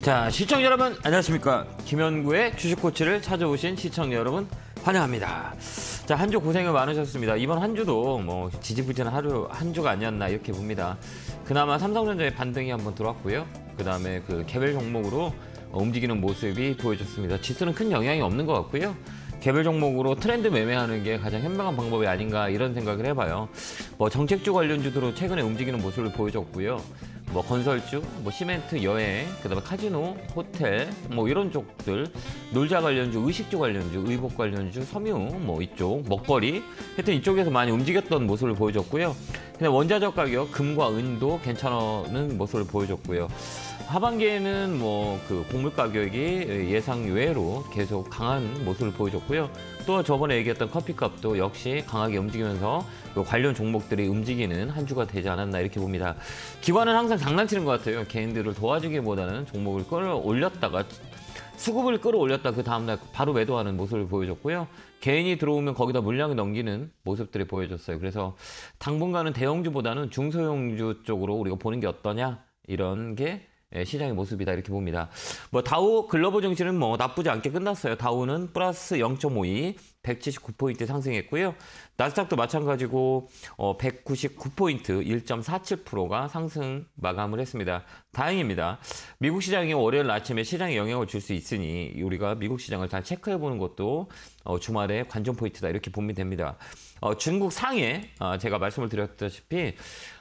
자, 시청자 여러분 안녕하십니까? 김현구의 주식 코치를 찾아오신 시청자 여러분 환영합니다. 자, 한 주 고생이 많으셨습니다. 이번 한 주도 뭐 지지부진한 하루 한 주가 아니었나 이렇게 봅니다. 그나마 삼성전자의 반등이 한번 들어왔고요. 그다음에 그 개별 종목으로 움직이는 모습이 보여졌습니다. 지수는 큰 영향이 없는 것 같고요. 개별 종목으로 트렌드 매매하는 게 가장 현명한 방법이 아닌가 이런 생각을 해봐요. 뭐 정책주 관련주들로 최근에 움직이는 모습을 보여줬고요. 뭐 건설주, 뭐 시멘트, 여행, 그다음에 카지노, 호텔, 뭐 이런 쪽들, 놀자 관련주, 의식주 관련주, 의복 관련주, 섬유, 뭐 이쪽, 먹거리, 하여튼 이쪽에서 많이 움직였던 모습을 보여줬고요. 근데 원자적 가격, 금과 은도 괜찮은 모습을 보여줬고요. 하반기에는 뭐 그 곡물 가격이 예상 외로 계속 강한 모습을 보여줬고요. 또 저번에 얘기했던 커피값도 역시 강하게 움직이면서 그 관련 종목들이 움직이는 한 주가 되지 않았나 이렇게 봅니다. 기관은 항상 장난치는 것 같아요. 개인들을 도와주기보다는 종목을 끌어올렸다가 수급을 끌어올렸다 그 다음날 바로 매도하는 모습을 보여줬고요. 개인이 들어오면 거기다 물량을 넘기는 모습들이 보여줬어요. 그래서 당분간은 대형주보다는 중소형주 쪽으로 우리가 보는 게 어떠냐 이런 게 예, 시장의 모습이다 이렇게 봅니다. 뭐 다우 글로벌 증시는 뭐 나쁘지 않게 끝났어요. 다우는 플러스 0.52, 179포인트 상승했고요. 나스닥도 마찬가지고 어 199포인트, 1.47%가 상승 마감을 했습니다. 다행입니다. 미국 시장이 월요일 아침에 시장에 영향을 줄 수 있으니 우리가 미국 시장을 잘 체크해 보는 것도 어 주말에 관전 포인트다 이렇게 보면 됩니다. 어 중국 상해 아, 제가 말씀을 드렸다시피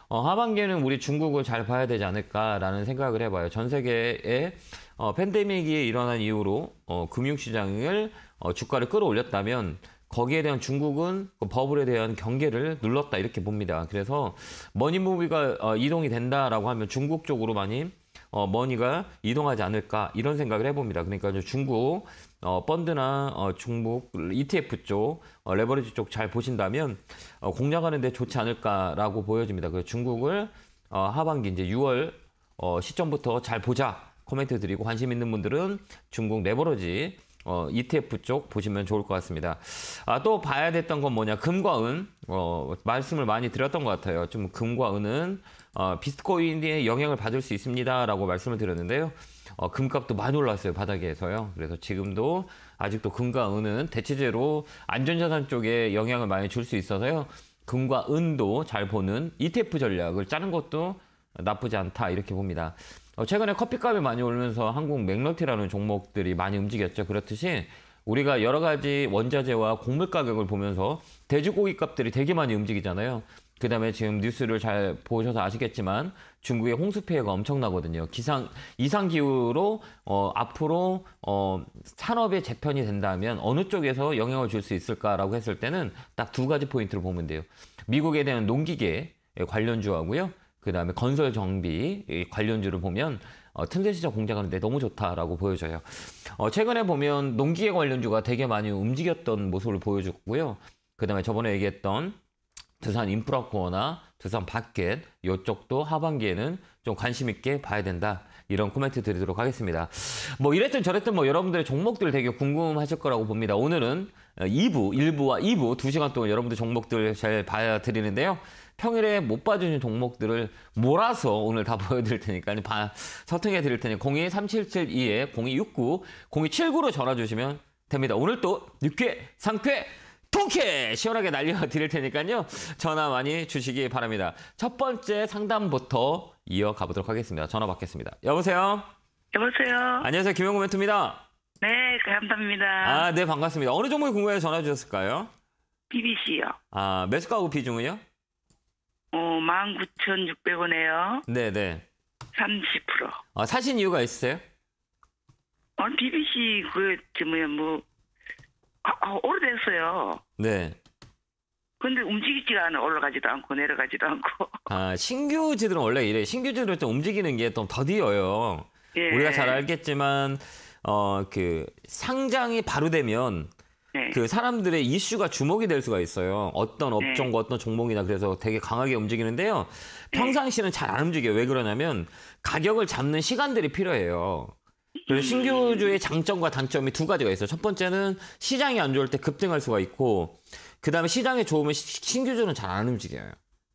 어, 하반기에는 우리 중국을 잘 봐야 되지 않을까라는 생각을 해봐요. 전 세계에 어, 팬데믹이 일어난 이후로 어, 금융시장을 어, 주가를 끌어올렸다면 거기에 대한 중국은 그 버블에 대한 경계를 눌렀다 이렇게 봅니다. 그래서 머니무비가 어, 이동이 된다라고 하면 중국 쪽으로 많이 어, 머니가 이동하지 않을까 이런 생각을 해봅니다. 그러니까 중국 어, 펀드나 어, 중국 ETF 쪽 어, 레버리지 쪽 잘 보신다면 어, 공략하는데 좋지 않을까라고 보여집니다. 그래서 중국을 어, 하반기 이제 6월 어, 시점부터 잘 보자 코멘트 드리고 관심 있는 분들은 중국 레버리지 어, ETF 쪽 보시면 좋을 것 같습니다. 아, 또 봐야 됐던 건 뭐냐 금과 은 어, 말씀을 많이 드렸던 것 같아요. 좀 금과 은은 어, 비트코인의 영향을 받을 수 있습니다라고 말씀을 드렸는데요. 어, 금값도 많이 올랐어요 바닥에서요. 그래서 지금도 아직도 금과 은은 대체제로 안전자산 쪽에 영향을 많이 줄 수 있어서요. 금과 은도 잘 보는 ETF 전략을 짜는 것도 나쁘지 않다 이렇게 봅니다. 어, 최근에 커피값이 많이 오르면서 한국 맥락티라는 종목들이 많이 움직였죠. 그렇듯이 우리가 여러 가지 원자재와 곡물 가격을 보면서 돼지고기 값들이 되게 많이 움직이잖아요. 그 다음에 지금 뉴스를 잘 보셔서 아시겠지만 중국의 홍수 피해가 엄청나거든요. 기상, 이상기후로, 어, 앞으로, 어, 산업의 재편이 된다면 어느 쪽에서 영향을 줄 수 있을까라고 했을 때는 딱 두 가지 포인트를 보면 돼요. 미국에 대한 농기계 관련주하고요. 그 다음에 건설 정비 관련주를 보면 어, 틈새 시장 공작하는데 너무 좋다라고 보여져요. 어, 최근에 보면 농기계 관련주가 되게 많이 움직였던 모습을 보여줬고요. 그 다음에 저번에 얘기했던 두산 인프라 코어나 두산 밖에 이쪽도 하반기에는 좀 관심 있게 봐야 된다. 이런 코멘트 드리도록 하겠습니다. 뭐 이랬든 저랬든 뭐 여러분들의 종목들 되게 궁금하실 거라고 봅니다. 오늘은 2부, 어, 1부와 2부 2시간 동안 여러분들 종목들 잘 봐야 드리는데요. 평일에 못 봐주는 종목들을 몰아서 오늘 다 보여드릴 테니까 서통해 드릴 테니 02-3772에 0269, 0279로 전화 주시면 됩니다. 오늘 또 육회, 상쾌 통쾌 시원하게 날려드릴 테니까요. 전화 많이 주시기 바랍니다. 첫 번째 상담부터 이어가 보도록 하겠습니다. 전화 받겠습니다. 여보세요? 여보세요? 안녕하세요. 김영구 멘트입니다. 네, 그 감사합니다. 아, 네, 반갑습니다. 어느 종목이 궁금해서 전화 주셨을까요? BBC요. 아, 매수가구 비중은요? 어, 19,600원에요. 네네. 30%. 아, 사신 이유가 있으세요? 어, BBC, 그, 뭐야, 뭐, 아, 아, 오래됐어요. 네. 근데 움직이지가 않아 올라가지도 않고 내려가지도 않고. 아 신규지들은 원래 이래 신규지들은 좀 움직이는 게 좀 더디어요. 예. 우리가 잘 알겠지만 어 그 상장이 바로 되면 네. 그 사람들의 이슈가 주목이 될 수가 있어요. 어떤 업종과 네. 어떤 종목이나 그래서 되게 강하게 움직이는데요. 네. 평상시는 잘 안 움직여요. 왜 그러냐면 가격을 잡는 시간들이 필요해요. 신규주의 장점과 단점이 두 가지가 있어요. 첫 번째는 시장이 안 좋을 때 급등할 수가 있고, 그 다음에 시장이 좋으면 시, 신규주는 잘 안 움직여요.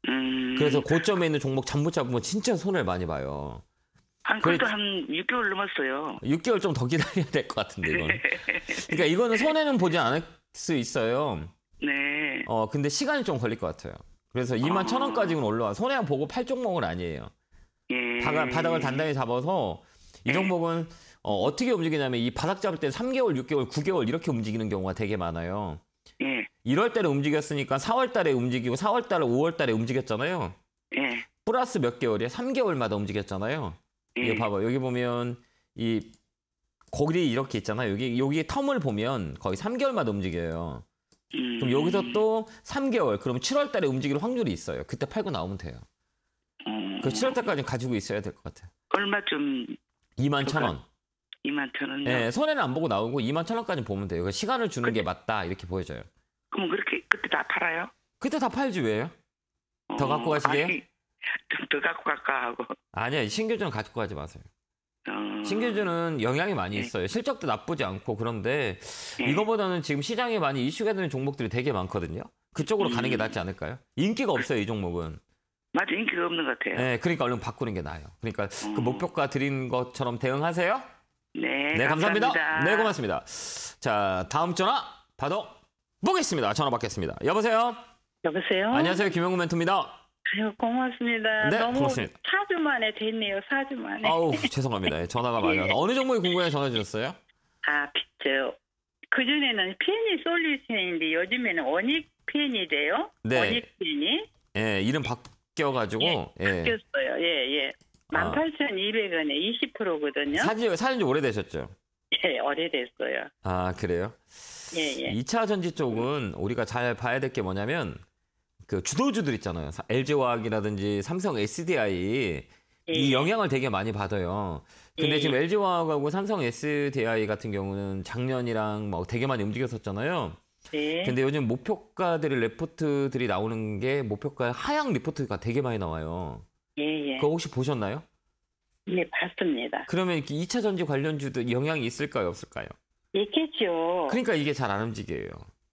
음... 그래서 고점에 있는 종목 잠못 잡으면 진짜 손을 많이 봐요. 한 그래도 한 6개월 넘었어요. 6개월 좀 더 기다려야 될 것 같은데 이건. 네. 그러니까 이거는 손해는 보지 않을 수 있어요. 네. 어 근데 시간이 좀 걸릴 것 같아요. 그래서 2만 1천 원까지는 올라와 손해만 보고 팔 종목은 아니에요. 예. 바닥, 을 단단히 잡아서 이 네. 종목은 예. 어, 어떻게 움직이냐면 이 바닥 잡을 때 3개월, 6개월, 9개월 이렇게 움직이는 경우가 되게 많아요. 예. 1월 달에 움직였으니까 4월 달에 움직이고 4월 달에 5월 달에 움직였잖아요. 예. 플러스 몇 개월이에요? 3개월마다 움직였잖아요. 예. 이거 봐봐. 여기 보면 이 거리 이렇게 있잖아요. 여기 여기 텀을 보면 거의 3개월마다 움직여요. 음. 그럼 여기서 또 3개월, 그럼 7월 달에 움직일 확률이 있어요. 그때 팔고 나오면 돼요. 음. 그 7월 달까지 가지고 있어야 될 것 같아요. 얼마쯤? 2 1 0 0 0 원. 2만 천원 네, 손해는 안 보고 나오고 2만 천 원까지 보면 돼요. 그러니까 시간을 주는 그, 게 맞다 이렇게 보여져요. 그럼 그렇게 그때 다 팔아요? 그때 다 팔지 왜요? 어, 더 어, 갖고 가시게요? 좀 더 갖고 갈까 하고. 아니요 신규주는 갖고 가지 마세요. 어... 신규주는 영향이 많이 네. 있어요. 실적도 나쁘지 않고 그런데 네. 이거보다는 지금 시장에 많이 이슈가 되는 종목들이 되게 많거든요. 그쪽으로 음... 가는 게 음. 낫지 않을까요? 인기가 없어요 이 종목은. 맞아 인기가 없는 것 같아요. 네, 그러니까 얼른 바꾸는 게 나아요. 그러니까 음... 그 어. 목표가 드린 것처럼 대응하세요. 네, 네 감사합니다. 감사합니다. 네, 고맙습니다. 자, 다음 전화 받아 보겠습니다. 전화 받겠습니다. 여보세요? 여보세요? 안녕하세요. 김영구 멘토입니다. 아유, 고맙습니다. 네, 너무 고맙습니다. 4주 만에 됐네요. 4주 만에. 아우, 죄송합니다. 예, 전화가 많이 와서. 예. 어느 종목이 궁금해 전화 주셨어요? 아, 비트. 그전에는 펜이 솔루션인데 요즘에는 원익 펜이래요. 네. 원익 펜이. 예, 이름 바뀌어가지고. 예, 예. 바뀌었어요. 예, 예. 18,200원에 20%거든요. 사지, 사는 지 오래되셨죠? 예, 오래됐어요. 아, 그래요? 예, 예. 2차 전지 쪽은 우리가 잘 봐야 될 게 뭐냐면 그 주도주들 있잖아요. LG화학이라든지 삼성 SDI 예. 이 예. 영향을 되게 많이 받아요. 근데 예. 지금 LG화학하고 예. 삼성 SDI 같은 경우는 작년이랑 막 되게 많이 움직였었잖아요. 네. 근데 요즘 목표가들의 레포트들이 나오는 게 목표가 하향 리포트가 되게 많이 나와요. 예, 예. 그거 혹시 보셨나요? 네, 봤습니다. 그러면 이 2차 전지 관련주도 영향이 있을까요, 없을까요? 있겠죠. 그러니까 이게 잘 안 움직여요.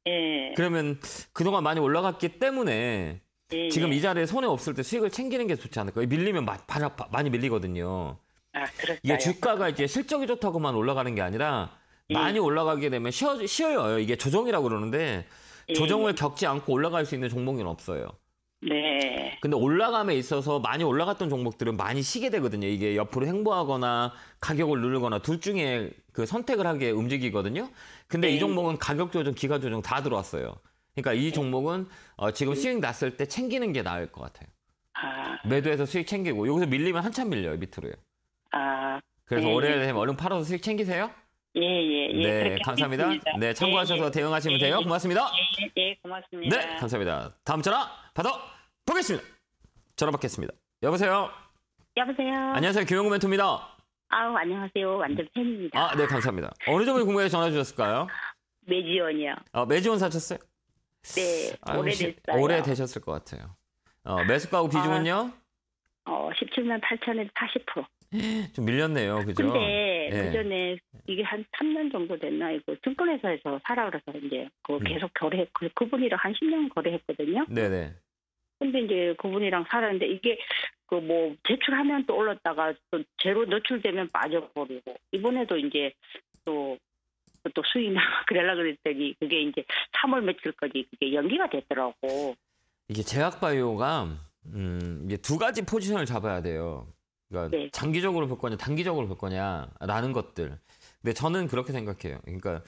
예. 그러면 그동안 많이 올라갔기 때문에 예, 예. 지금 이 자리에 손해 없을 때 수익을 챙기는 게 좋지 않을까요? 밀리면 마, 바라, 많이 밀리거든요. 아, 그렇다 이게 주가가 이제 실적이 좋다고만 올라가는 게 아니라 예. 많이 올라가게 되면 쉬어, 쉬어요. 이게 조정이라고 그러는데 예. 조정을 겪지 않고 올라갈 수 있는 종목은 없어요. 네. 근데 올라감에 있어서 많이 올라갔던 종목들은 많이 쉬게 되거든요. 이게 옆으로 횡보하거나 가격을 누르거나 둘 중에 그 선택을 하게 움직이거든요. 근데 네. 이 종목은 가격 조정, 기가 조정 다 들어왔어요. 그러니까 이 네. 종목은 어, 지금 수익 났을 때 챙기는 게 나을 것 같아요. 아. 매도해서 수익 챙기고 여기서 밀리면 한참 밀려요 밑으로요. 아. 그래서 네. 월요일 되면 얼른 팔아서 수익 챙기세요. 예, 예, 예. 네, 감사합니다. 하겠습니다. 네, 참고하셔서 예, 예. 대응하시면 돼요. 예, 예. 고맙습니다. 예, 고맙습니다. 네, 감사합니다. 다음 전화 받아 보겠습니다. 전화 받겠습니다. 여보세요. 여보세요. 안녕하세요. 교영구 멘토입니다. 아우, 안녕하세요. 완전 팬입니다. 아, 네, 감사합니다. 어느 정도 궁금해서 전화 주셨을까요? 매지원이요. 아, 매지원 사셨어요? 네, 아유, 오래됐어요. 오래되셨을 것 같아요. 어, 매수가구 아. 비중은요? 어, 17만 8천에서 40%. 좀 밀렸네요. 그죠? 근데 예. 그전에 이게 한 3년 정도 됐나 이거 증권회사에서 살아 그래서 이제 그 계속 거래 그 그분이랑 한 10년 거래했거든요. 네네. 근데 이제 그분이랑 살았는데 이게 그 뭐 제출하면 또 올랐다가 또 제로 노출되면 빠져버리고 이번에도 이제 또 또 수익나 그랬라 그랬더니 그게 이제 3월 며칠까지 그게 연기가 됐더라고. 이게 제약바이오가 음, 이게 두 가지 포지션을 잡아야 돼요. 그러니까 네. 장기적으로 볼 거냐, 단기적으로 볼 거냐라는 것들. 근데 저는 그렇게 생각해요. 그러니까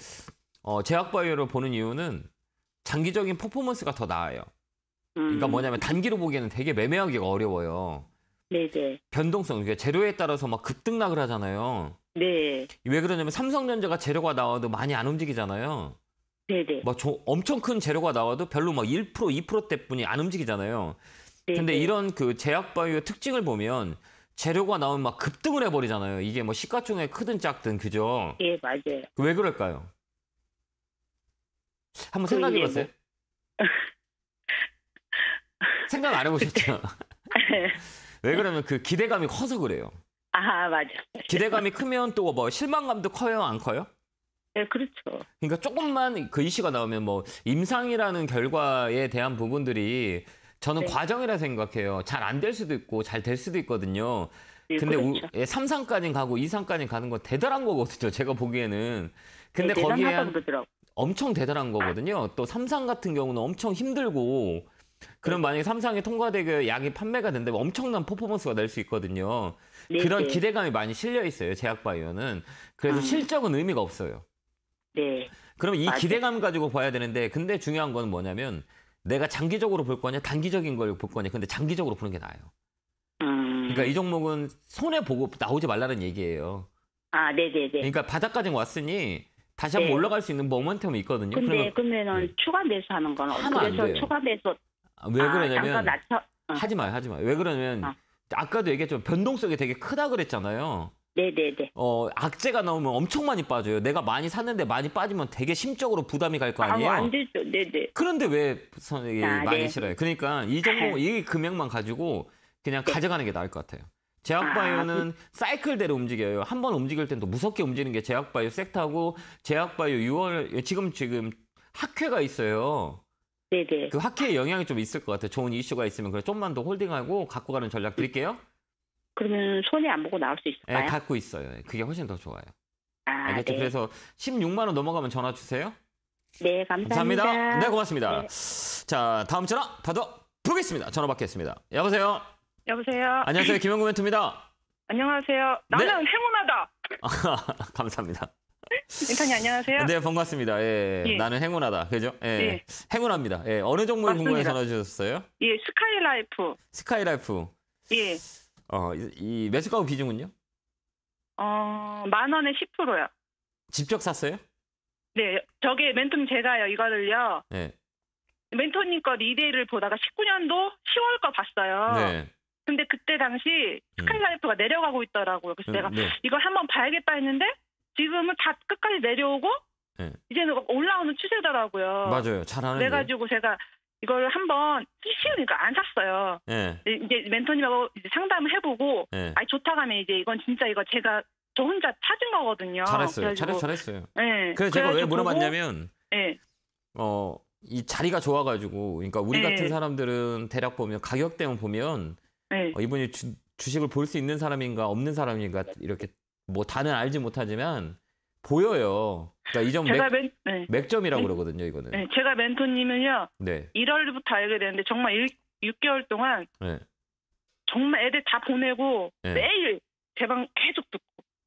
어, 제약바이오를 보는 이유는 장기적인 퍼포먼스가 더 나아요. 그러니까 음. 뭐냐면 단기로 보기에는 되게 매매하기가 어려워요. 네네. 변동성, 그러니까 재료에 따라서 막 급등락을 하잖아요. 네. 왜 그러냐면 삼성전자가 재료가 나와도 많이 안 움직이잖아요. 네네. 막 조, 엄청 큰 재료가 나와도 별로 막 1%, 2%대뿐이 안 움직이잖아요. 네네. 근데 이런 그 제약바이오 의 특징을 보면 재료가 나오면 막 급등을 해버리잖아요. 이게 뭐 시가총액 크든 작든 그죠? 예, 맞아요. 왜 그럴까요? 한번 생각해봤어요? 뭐. 생각 안 해보셨죠? 네. 왜 그러면 그 기대감이 커서 그래요. 아 맞아. 기대감이 크면 또 뭐 실망감도 커요, 안 커요? 네, 그렇죠. 그러니까 조금만 그 이슈가 나오면 뭐 임상이라는 결과에 대한 부분들이 저는 네. 과정이라 생각해요. 잘 안 될 수도 있고 잘 될 수도 있거든요. 네, 근데 그렇죠. 우, 예, 3상까지 가고 2상까지 가는 건 대단한 거거든요. 제가 보기에는. 근데 네, 거기에 엄청 대단한 거거든요. 또 3상 같은 경우는 엄청 힘들고 그럼 네. 만약에 3상이 통과되게 약이 판매가 된다면 엄청난 퍼포먼스가 낼수 있거든요. 네, 그런 기대감이 많이 실려 있어요. 제약바이오는. 그래서 음. 실적은 의미가 없어요. 네. 그럼 이맞아 기대감 가지고 봐야 되는데 근데 중요한 건 뭐냐면 내가 장기적으로 볼 거냐 단기적인 걸 볼 거냐 근데 장기적으로 보는 게 나아요. 음. 그러니까 이 종목은 손해 보고 나오지 말라는 얘기예요. 아, 네네네. 그러니까 바닥까지 왔으니 다시 한번 네. 올라갈 수 있는 모멘텀이 있거든요. 근데 그러면은 네. 추가 매수 하는 건 그래서 추가 매수 아, 왜 아, 그러냐면 낮춰... 어. 하지 마요, 하지 마요. 왜 그러냐면 어. 아. 까도 얘기했지만 변동성이 되게 크다 그랬잖아요. 네네네. 어, 악재가 나오면 엄청 많이 빠져요. 내가 많이 샀는데 많이 빠지면 되게 심적으로 부담이 갈 거 아, 아니에요? 아, 안 되죠. 네네. 그런데 왜 선생님 예, 아, 네. 많이 네. 싫어요? 그러니까 이 정도, 아. 이 금액만 가지고 그냥 네. 가져가는 게 나을 것 같아요. 제약바이오는 아, 그 사이클대로 움직여요. 한 번 움직일 땐 또 무섭게 움직이는 게 제약바이오 섹터고 제약바이오 6월, 예, 지금 지금 학회가 있어요. 네네. 그 학회에 영향이 좀 있을 것 같아요. 좋은 이슈가 있으면 그래 좀만 더 홀딩하고 갖고 가는 전략 드릴게요. 그러면 손이안 보고 나올 수 있을까요? 네, 갖고 있어요. 네, 그게 훨씬 더 좋아요. 아, 알겠죠? 네. 그래서 16만 원 넘어가면 전화 주세요. 네, 감사합니다. 감사합니다. 네, 고맙습니다. 네. 자, 다음 전화 받아보겠습니다. 전화 받겠습니다. 여보세요. 여보세요. 안녕하세요. 김영구 멘트입니다. 안녕하세요. 네. 나는 네. 행운하다. 감사합니다. 인턴이 안녕하세요. 네, 반갑습니다. 예, 예. 나는 행운하다. 그죠? 예. 예. 행운합니다. 예. 어느 종목이 궁금해 전화 주셨어요? 예, 스카이라이프. 스카이라이프. 예. 어, 이, 이 매수가구 비중은요? 어, 만 원에 10%요. 직접 샀어요? 네, 저게 멘토님 제가요, 이거를요. 네. 멘토님 거 리데이를 보다가 19년도 10월 거 봤어요. 네. 근데 그때 당시 음. 스카이라이프가 음. 내려가고 있더라고요. 그래서 음, 내가 네. 이걸 한번 봐야겠다 했는데 지금은 다 끝까지 내려오고 네. 이제는 올라오는 추세더라고요. 맞아요. 잘하는 그래가지고 제가 이걸 한번 쉬우니까 안 샀어요. 예. 네, 이제 멘토님하고 이제 상담을 해보고 예. 아 좋다 가면 이제 이건 진짜 이거 제가 저 혼자 찾은 거거든요. 잘했어요. 잘했, 잘했어요. 예. 그래서 제가 왜 물어봤냐면 예. 어, 이 자리가 좋아가지고 그러니까 우리 예. 같은 사람들은 대략 보면 가격대만 보면 예. 어, 이분이 주, 식을 볼 수 있는 사람인가 없는 사람인가 이렇게 뭐 다는 알지 못하지만 보여요. 그러니까 이점 맥, 네. 맥점이라고 음. 그러거든요, 이거는. 네. 제가 멘토님은요. 네. 1월부터 알게 되는데 정말 1, 6개월 동안 네. 정말 애들 다 보내고 네. 매일 대방 계속 듣고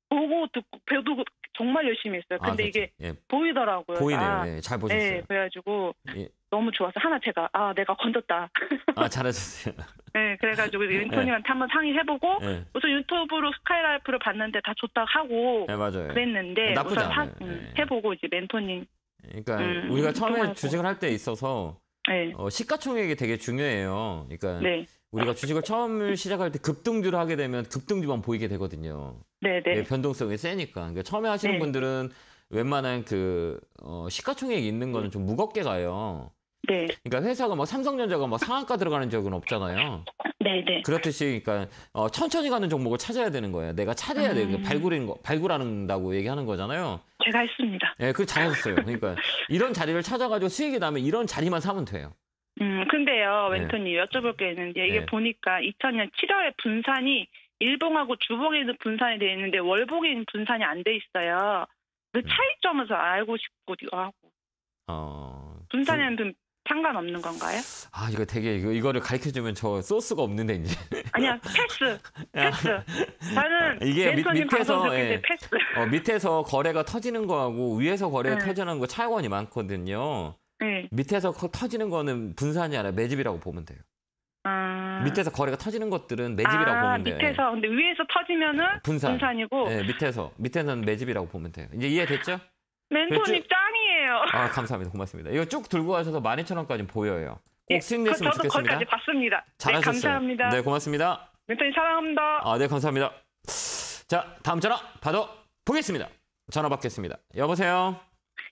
보고 듣고 배우고 정말 열심히 했어요. 근데 아, 이게 그렇죠. 예. 보이더라고요. 보이네요. 예, 잘 보셨어요. 예, 그래가지고 예. 너무 좋아서 하나 제가 아 내가 건졌다. 아 잘하셨어요. 네, 그래가지고 윤토님한테 네. 한번 상의해보고 네. 우선 유튜브로 스카이라이프를 봤는데 다 좋다 하고 네, 맞아요. 그랬는데 네, 나 우선 사, 음, 네. 해보고 이제 멘토님. 그러니까 음, 우리가 음, 처음에 하고 주식을 할 때 있어서 네. 어, 시가총액이 되게 중요해요. 그러니까 우리가 주식을 처음 시작할 때 급등주를 하게 되면 급등주만 보이게 되거든요. 네, 네. 예, 변동성이 세니까. 그러니까 처음에 하시는 분들은 웬만한 그 어, 시가총액 있는 거는 음. 좀 무겁게 가요. 네. 그러니까 회사가 뭐 삼성전자가 뭐 상한가 들어가는 적은 없잖아요. 네, 네. 그렇듯이 그러니까 어, 천천히 가는 종목을 찾아야 되는 거예요. 내가 찾아야 그 음. 돼요. 발굴인 거 발굴한다고 얘기하는 거잖아요. 제가 했습니다. 예, 네, 그 잘하셨어요. 그러니까 이런 자리를 찾아가지고 수익이 나면 이런 자리만 사면 돼요. 음, 근데요, 웬토님 네. 여쭤볼 게 있는데 이게 네. 보니까 2000년 7월에 분산이 일봉하고 주봉에도 분산이 돼 있는데 월봉에 분산이 안 돼 있어요. 그차이점에서 음. 알고 싶고 하고. 어. 분산이는 그 분, 상관없는 건가요? 아 이거 되게 이거 이거를 가르쳐 주면 저 소스가 없는데 이제. 아니야 패스 패스. 나는 아, 이게 밑, 밑에서 예. 패스. 어, 밑에서 거래가 터지는 거하고 위에서 거래가 네. 터지는 거 차이원이 많거든요. 네. 밑에서 거, 터지는 거는 분산이 아니라 매집이라고 보면 돼요. 아... 밑에서 거래가 터지는 것들은 매집이라고 아, 보면 돼요. 밑에서 예. 근데 위에서 터지면은 분산. 이고 네, 예, 밑에서 밑에서는 매집이라고 보면 돼요. 이제 이해됐죠? 멘토 입장 아, 감사합니다. 고맙습니다. 이거 쭉 들고 가셔서 12,000원까지 보여요. 꼭 예, 승리했으면 저도 그 좋겠습니다. 거기까지 봤습니다. 네, 잘하셨어요. 네, 감사합니다. 네, 고맙습니다. 멘토님 사랑합니다. 아, 네, 감사합니다. 자, 다음 전화 받아 보겠습니다. 전화 받겠습니다. 여보세요.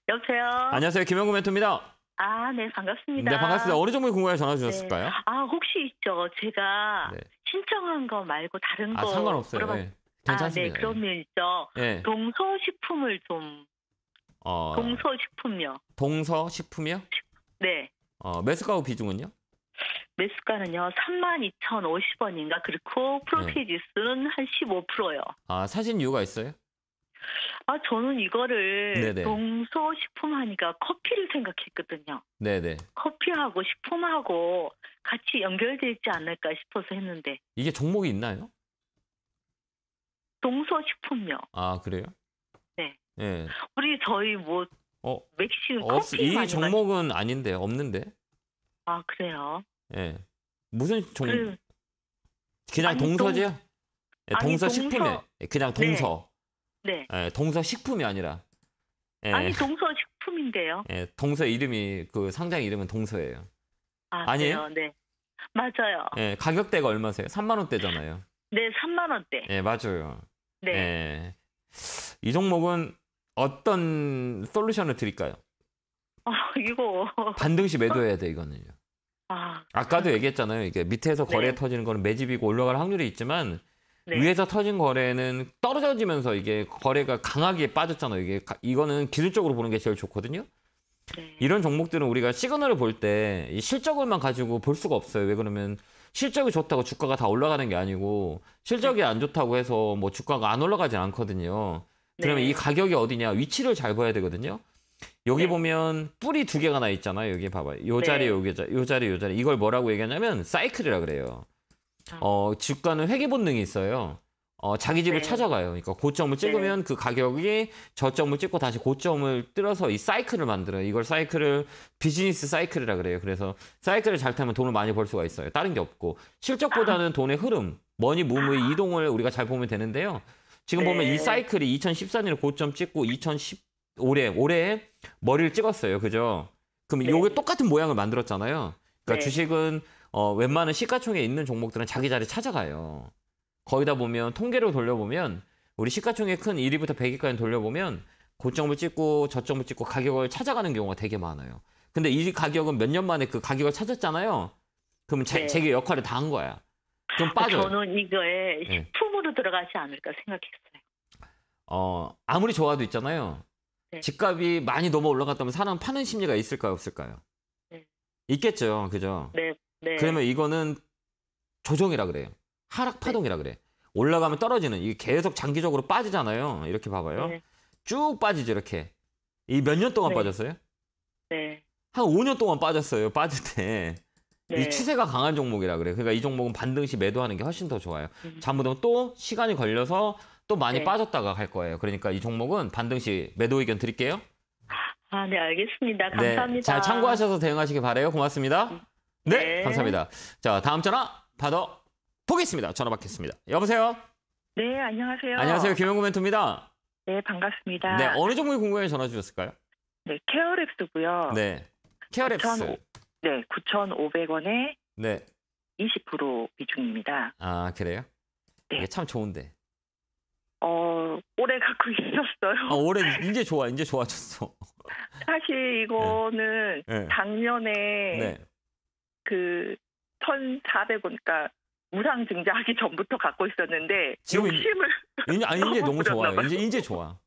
여보세요. 안녕하세요. 김영구 멘토입니다. 아, 네, 반갑습니다. 네, 반갑습니다. 어느 정도 에 궁금해 전화 네. 주셨을까요? 네. 아, 혹시 있죠. 제가 네. 신청한 거 말고 다른 아, 거 아, 상관없어요. 물어봐... 네. 괜찮습니다. 아, 네, 그럼면 있죠. 네. 동서식품을 좀 어, 동서식품요. 동서식품요 네. 어, 매스가우 비중은요? 매스가는요, 32,050원인가 그렇고 프로페지스는 네. 한 15%요. 아, 사신 이유가 있어요? 아, 저는 이거를 네네. 동서식품 하니까 커피를 생각했거든요. 네네. 커피하고 식품하고 같이 연결되 있지 않을까 싶어서 했는데. 이게 종목이 있나요? 동서식품요. 아, 그래요? 예. 우리 저희 뭐 어, 맥심 없, 커이 종목은 아닌데 없는데. 아 그래요. 예. 무슨 종? 그, 그냥 니 동서지요? 동... 예, 동서 식품에 예, 그냥 네. 동서. 네. 네. 예, 동서 식품이 아니라. 예. 아니 동서 식품인데요. 예, 동서 이름이 그 상장 이름은 동서예요. 아, 니에요 네. 맞아요. 예, 가격대가 얼마세요? 3만 원대잖아요. 네, 3만 원대. 예, 맞아요. 네. 예. 이 종목은 어떤 솔루션을 드릴까요? 아 이거 반등시 매도해야 돼 이거는요. 아 아까도 얘기했잖아요. 이게 밑에서 거래 네. 터지는 거는 매집이고 올라갈 확률이 있지만 네. 위에서 터진 거래는 떨어지면서 이게 거래가 강하게 빠졌잖아요. 이게 이거는 기술적으로 보는 게 제일 좋거든요. 네. 이런 종목들은 우리가 시그널을 볼 때 실적을만 가지고 볼 수가 없어요. 왜 그러면 실적이 좋다고 주가가 다 올라가는 게 아니고 실적이 네. 안 좋다고 해서 뭐 주가가 안 올라가진 않거든요. 그러면 네. 이 가격이 어디냐? 위치를 잘 봐야 되거든요. 여기 네. 보면 뿌리 두 개가 나 있잖아요. 여기 봐봐. 요 네. 자리, 네. 요 자리, 요 자리, 요 자리. 이걸 뭐라고 얘기하냐면 사이클이라 그래요. 아. 어, 주가는 회계 본능이 있어요. 어, 자기 집을 네. 찾아가요. 그러니까 고점을 네. 찍으면 네. 그 가격이 저점을 찍고 다시 고점을 뚫어서 이 사이클을 만들어요. 이걸 사이클을 비즈니스 사이클이라 그래요. 그래서 사이클을 잘 타면 돈을 많이 벌 수가 있어요. 다른 게 없고 실적보다는 돈의 흐름, 머니 무브의 이동을 우리가 잘 보면 되는데요. 지금 네. 보면 이 네. 사이클이 2014년에 고점 찍고 2010 올해 올해 머리를 찍었어요. 그죠? 그럼 네. 요게 똑같은 모양을 만들었잖아요. 그러니까 네. 주식은 어, 웬만한 시가총액에 있는 종목들은 자기 자리 찾아가요. 거의 다 보면 통계로 돌려보면 우리 시가총액 큰 1위부터 100위까지 돌려보면 고점을 찍고 저점을 찍고 가격을 찾아가는 경우가 되게 많아요. 근데 이 가격은 몇 년 만에 그 가격을 찾았잖아요. 그러면 제, 네. 게 역할을 다 한 거야. 좀 빠져요. 저는 이거에 예. 식품으로 네. 들어가지 않을까 생각했어요. 어 아무리 좋아도 있잖아요. 네. 집값이 많이 넘어 올라갔다면 사람 파는 심리가 있을까요, 없을까요? 네. 있겠죠, 그죠? 네. 네. 그러면 이거는 조정이라 그래요. 하락 파동이라 그래. 올라가면 떨어지는 이게 계속 장기적으로 빠지잖아요. 이렇게 봐봐요. 네. 쭉 빠지죠, 이렇게. 이 몇 년 동안 네. 빠졌어요? 네. 한 5년 동안 빠졌어요. 빠질 때. 네. 이 예. 추세가 강한 종목이라 그래요. 그러니까 이 종목은 반등시 매도하는 게 훨씬 더 좋아요. 음. 잘못하면 또 시간이 걸려서 또 많이 네. 빠졌다가 갈 거예요. 그러니까 이 종목은 반등시 매도 의견 드릴게요. 아, 네, 알겠습니다. 네, 감사합니다. 네, 잘 참고하셔서 대응하시기 바래요. 고맙습니다. 음. 네, 네, 감사합니다. 자, 다음 전화 받아 보겠습니다. 전화 받겠습니다. 여보세요? 네, 안녕하세요. 안녕하세요. 김영구 멘토입니다. 네, 반갑습니다. 네, 어느 종목이 궁금해 전화 주셨을까요? 네, 케어랩스고요. 네. 케어랩스. 어, 네, 9,500원에 네. 20% 비중입니다. 아, 그래요? 네. 이게 참 좋은데. 어, 오래 갖고 있었어요. 아, 올해 이제 좋아, 이제 좋아졌어. 사실 이거는 네. 네. 작년에 네. 그 1,400원, 그러니까 무상 증자하기 전부터 갖고 있었는데 지금 욕심을 이제, 아니 이제 너무 좋아요. 이제 이제 좋아.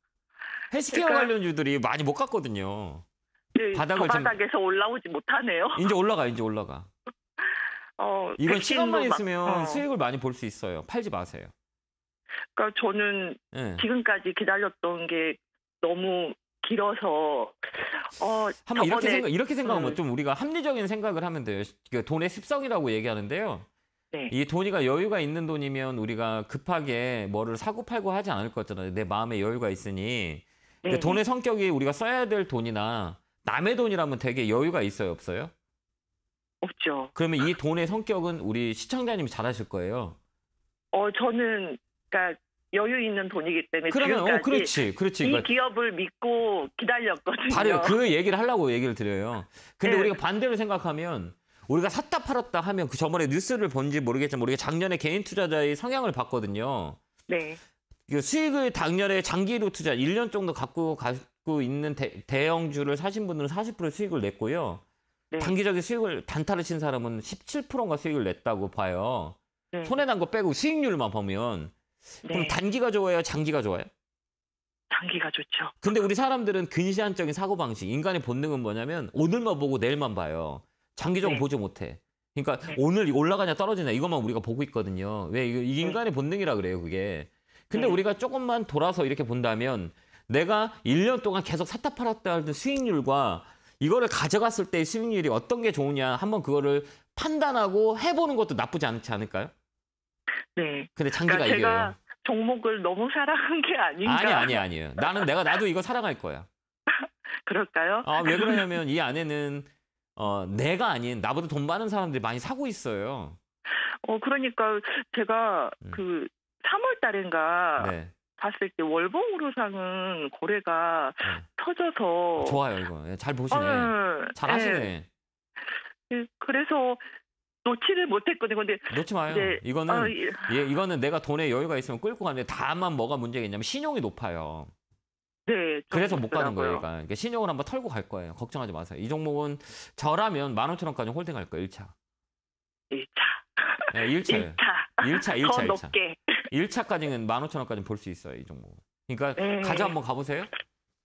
헬스케어 그러니까, 관련주들이 많이 못 갔거든요. 그 그 바닥을 저 바닥에서 참... 올라오지 못하네요. 이제 올라가 이제 올라가. 어, 이건 시간만 있으면 어. 수익을 많이 볼 수 있어요. 팔지 마세요. 그러니까 저는 네. 지금까지 기다렸던 게 너무 길어서 어 한번 이렇게 생각 이렇게 생각하면 음. 좀 우리가 합리적인 생각을 하면 돼요. 그 돈의 습성이라고 얘기하는데요. 네. 이 돈이가 여유가 있는 돈이면 우리가 급하게 뭐를 사고 팔고 하지 않을 거잖아요. 내 마음에 여유가 있으니 네. 돈의 성격이 우리가 써야 될 돈이나 남의 돈이라면 되게 여유가 있어요, 없어요? 없죠. 그러면 이 돈의 성격은 우리 시청자님이 잘하실 거예요. 어, 저는 그러니까 여유 있는 돈이기 때문에 그러면 어, 그렇지, 그렇지. 이 그러니까 기업을 믿고 기다렸거든요. 바로 그 얘기를 하려고 얘기를 드려요. 근데 네. 우리가 반대로 생각하면 우리가 샀다 팔았다 하면 그 저번에 뉴스를 본지 모르겠지만 우리가 작년에 개인 투자자의 성향을 봤거든요. 네. 그 수익을 당년에 장기로 투자 1년 정도 갖고 가, 그 있는 대, 형주를 사신 분들은 40% 수익을 냈고요. 네. 단기적인 수익을 단타를 친 사람은 17%인가 수익을 냈다고 봐요. 네. 손해 난 거 빼고 수익률만 보면 네. 그럼 단기가 좋아요, 장기가 좋아요? 장기가 좋죠. 근데 우리 사람들은 근시안적인 사고 방식, 인간의 본능은 뭐냐면 오늘만 보고 내일만 봐요. 장기적으로 네. 보지 못해. 그러니까 네. 오늘 올라가냐 떨어지냐 이것만 우리가 보고 있거든요. 왜 이게 인간의 본능이라 그래요, 그게. 근데 우리가 조금만 돌아서 이렇게 본다면 내가 1년 동안 계속 샀다 팔았다 할 때 수익률과 이거를 가져갔을 때의 수익률이 어떤 게 좋으냐 한번 그거를 판단하고 해보는 것도 나쁘지 않지 않을까요? 네. 근데 그러니까 장기가 그러니까 이겨요. 종목을 너무 사랑한 게 아닌가? 아니 아니 아니에요. 나는 내가 나도 이거 사랑할 거야. 그럴까요? 아, 왜 그러냐면 이 안에는 어, 내가 아닌 나보다 돈 많은 사람들이 많이 사고 있어요. 어 그러니까 제가 음. 그 3월 달인가 네. 봤을 때 월봉으로상은 거래가 네. 터져서 좋아요 이거 예, 잘 보시네 어, 잘 하시네 네. 그래서 놓지를 못했거든요. 근데 놓지 마요. 네. 이거는 어, 예. 예, 이거는 내가 돈에 여유가 있으면 끌고 가는데 다만 뭐가 문제겠냐면 신용이 높아요. 네. 그래서 못 가는 거예요. 그러니까. 그러니까 신용을 한번 털고 갈 거예요. 걱정하지 마세요. 이 종목은 저라면 만 오천 원까지 홀딩할 거예요. 일차 1차. 네, 1차예요. 1차. 1차, 1차, 1차. 더 1차. 높게. 1차까지는 15,000원까지 볼 수 있어요, 이 종목. 그러니까 네. 가져 한번 가보세요.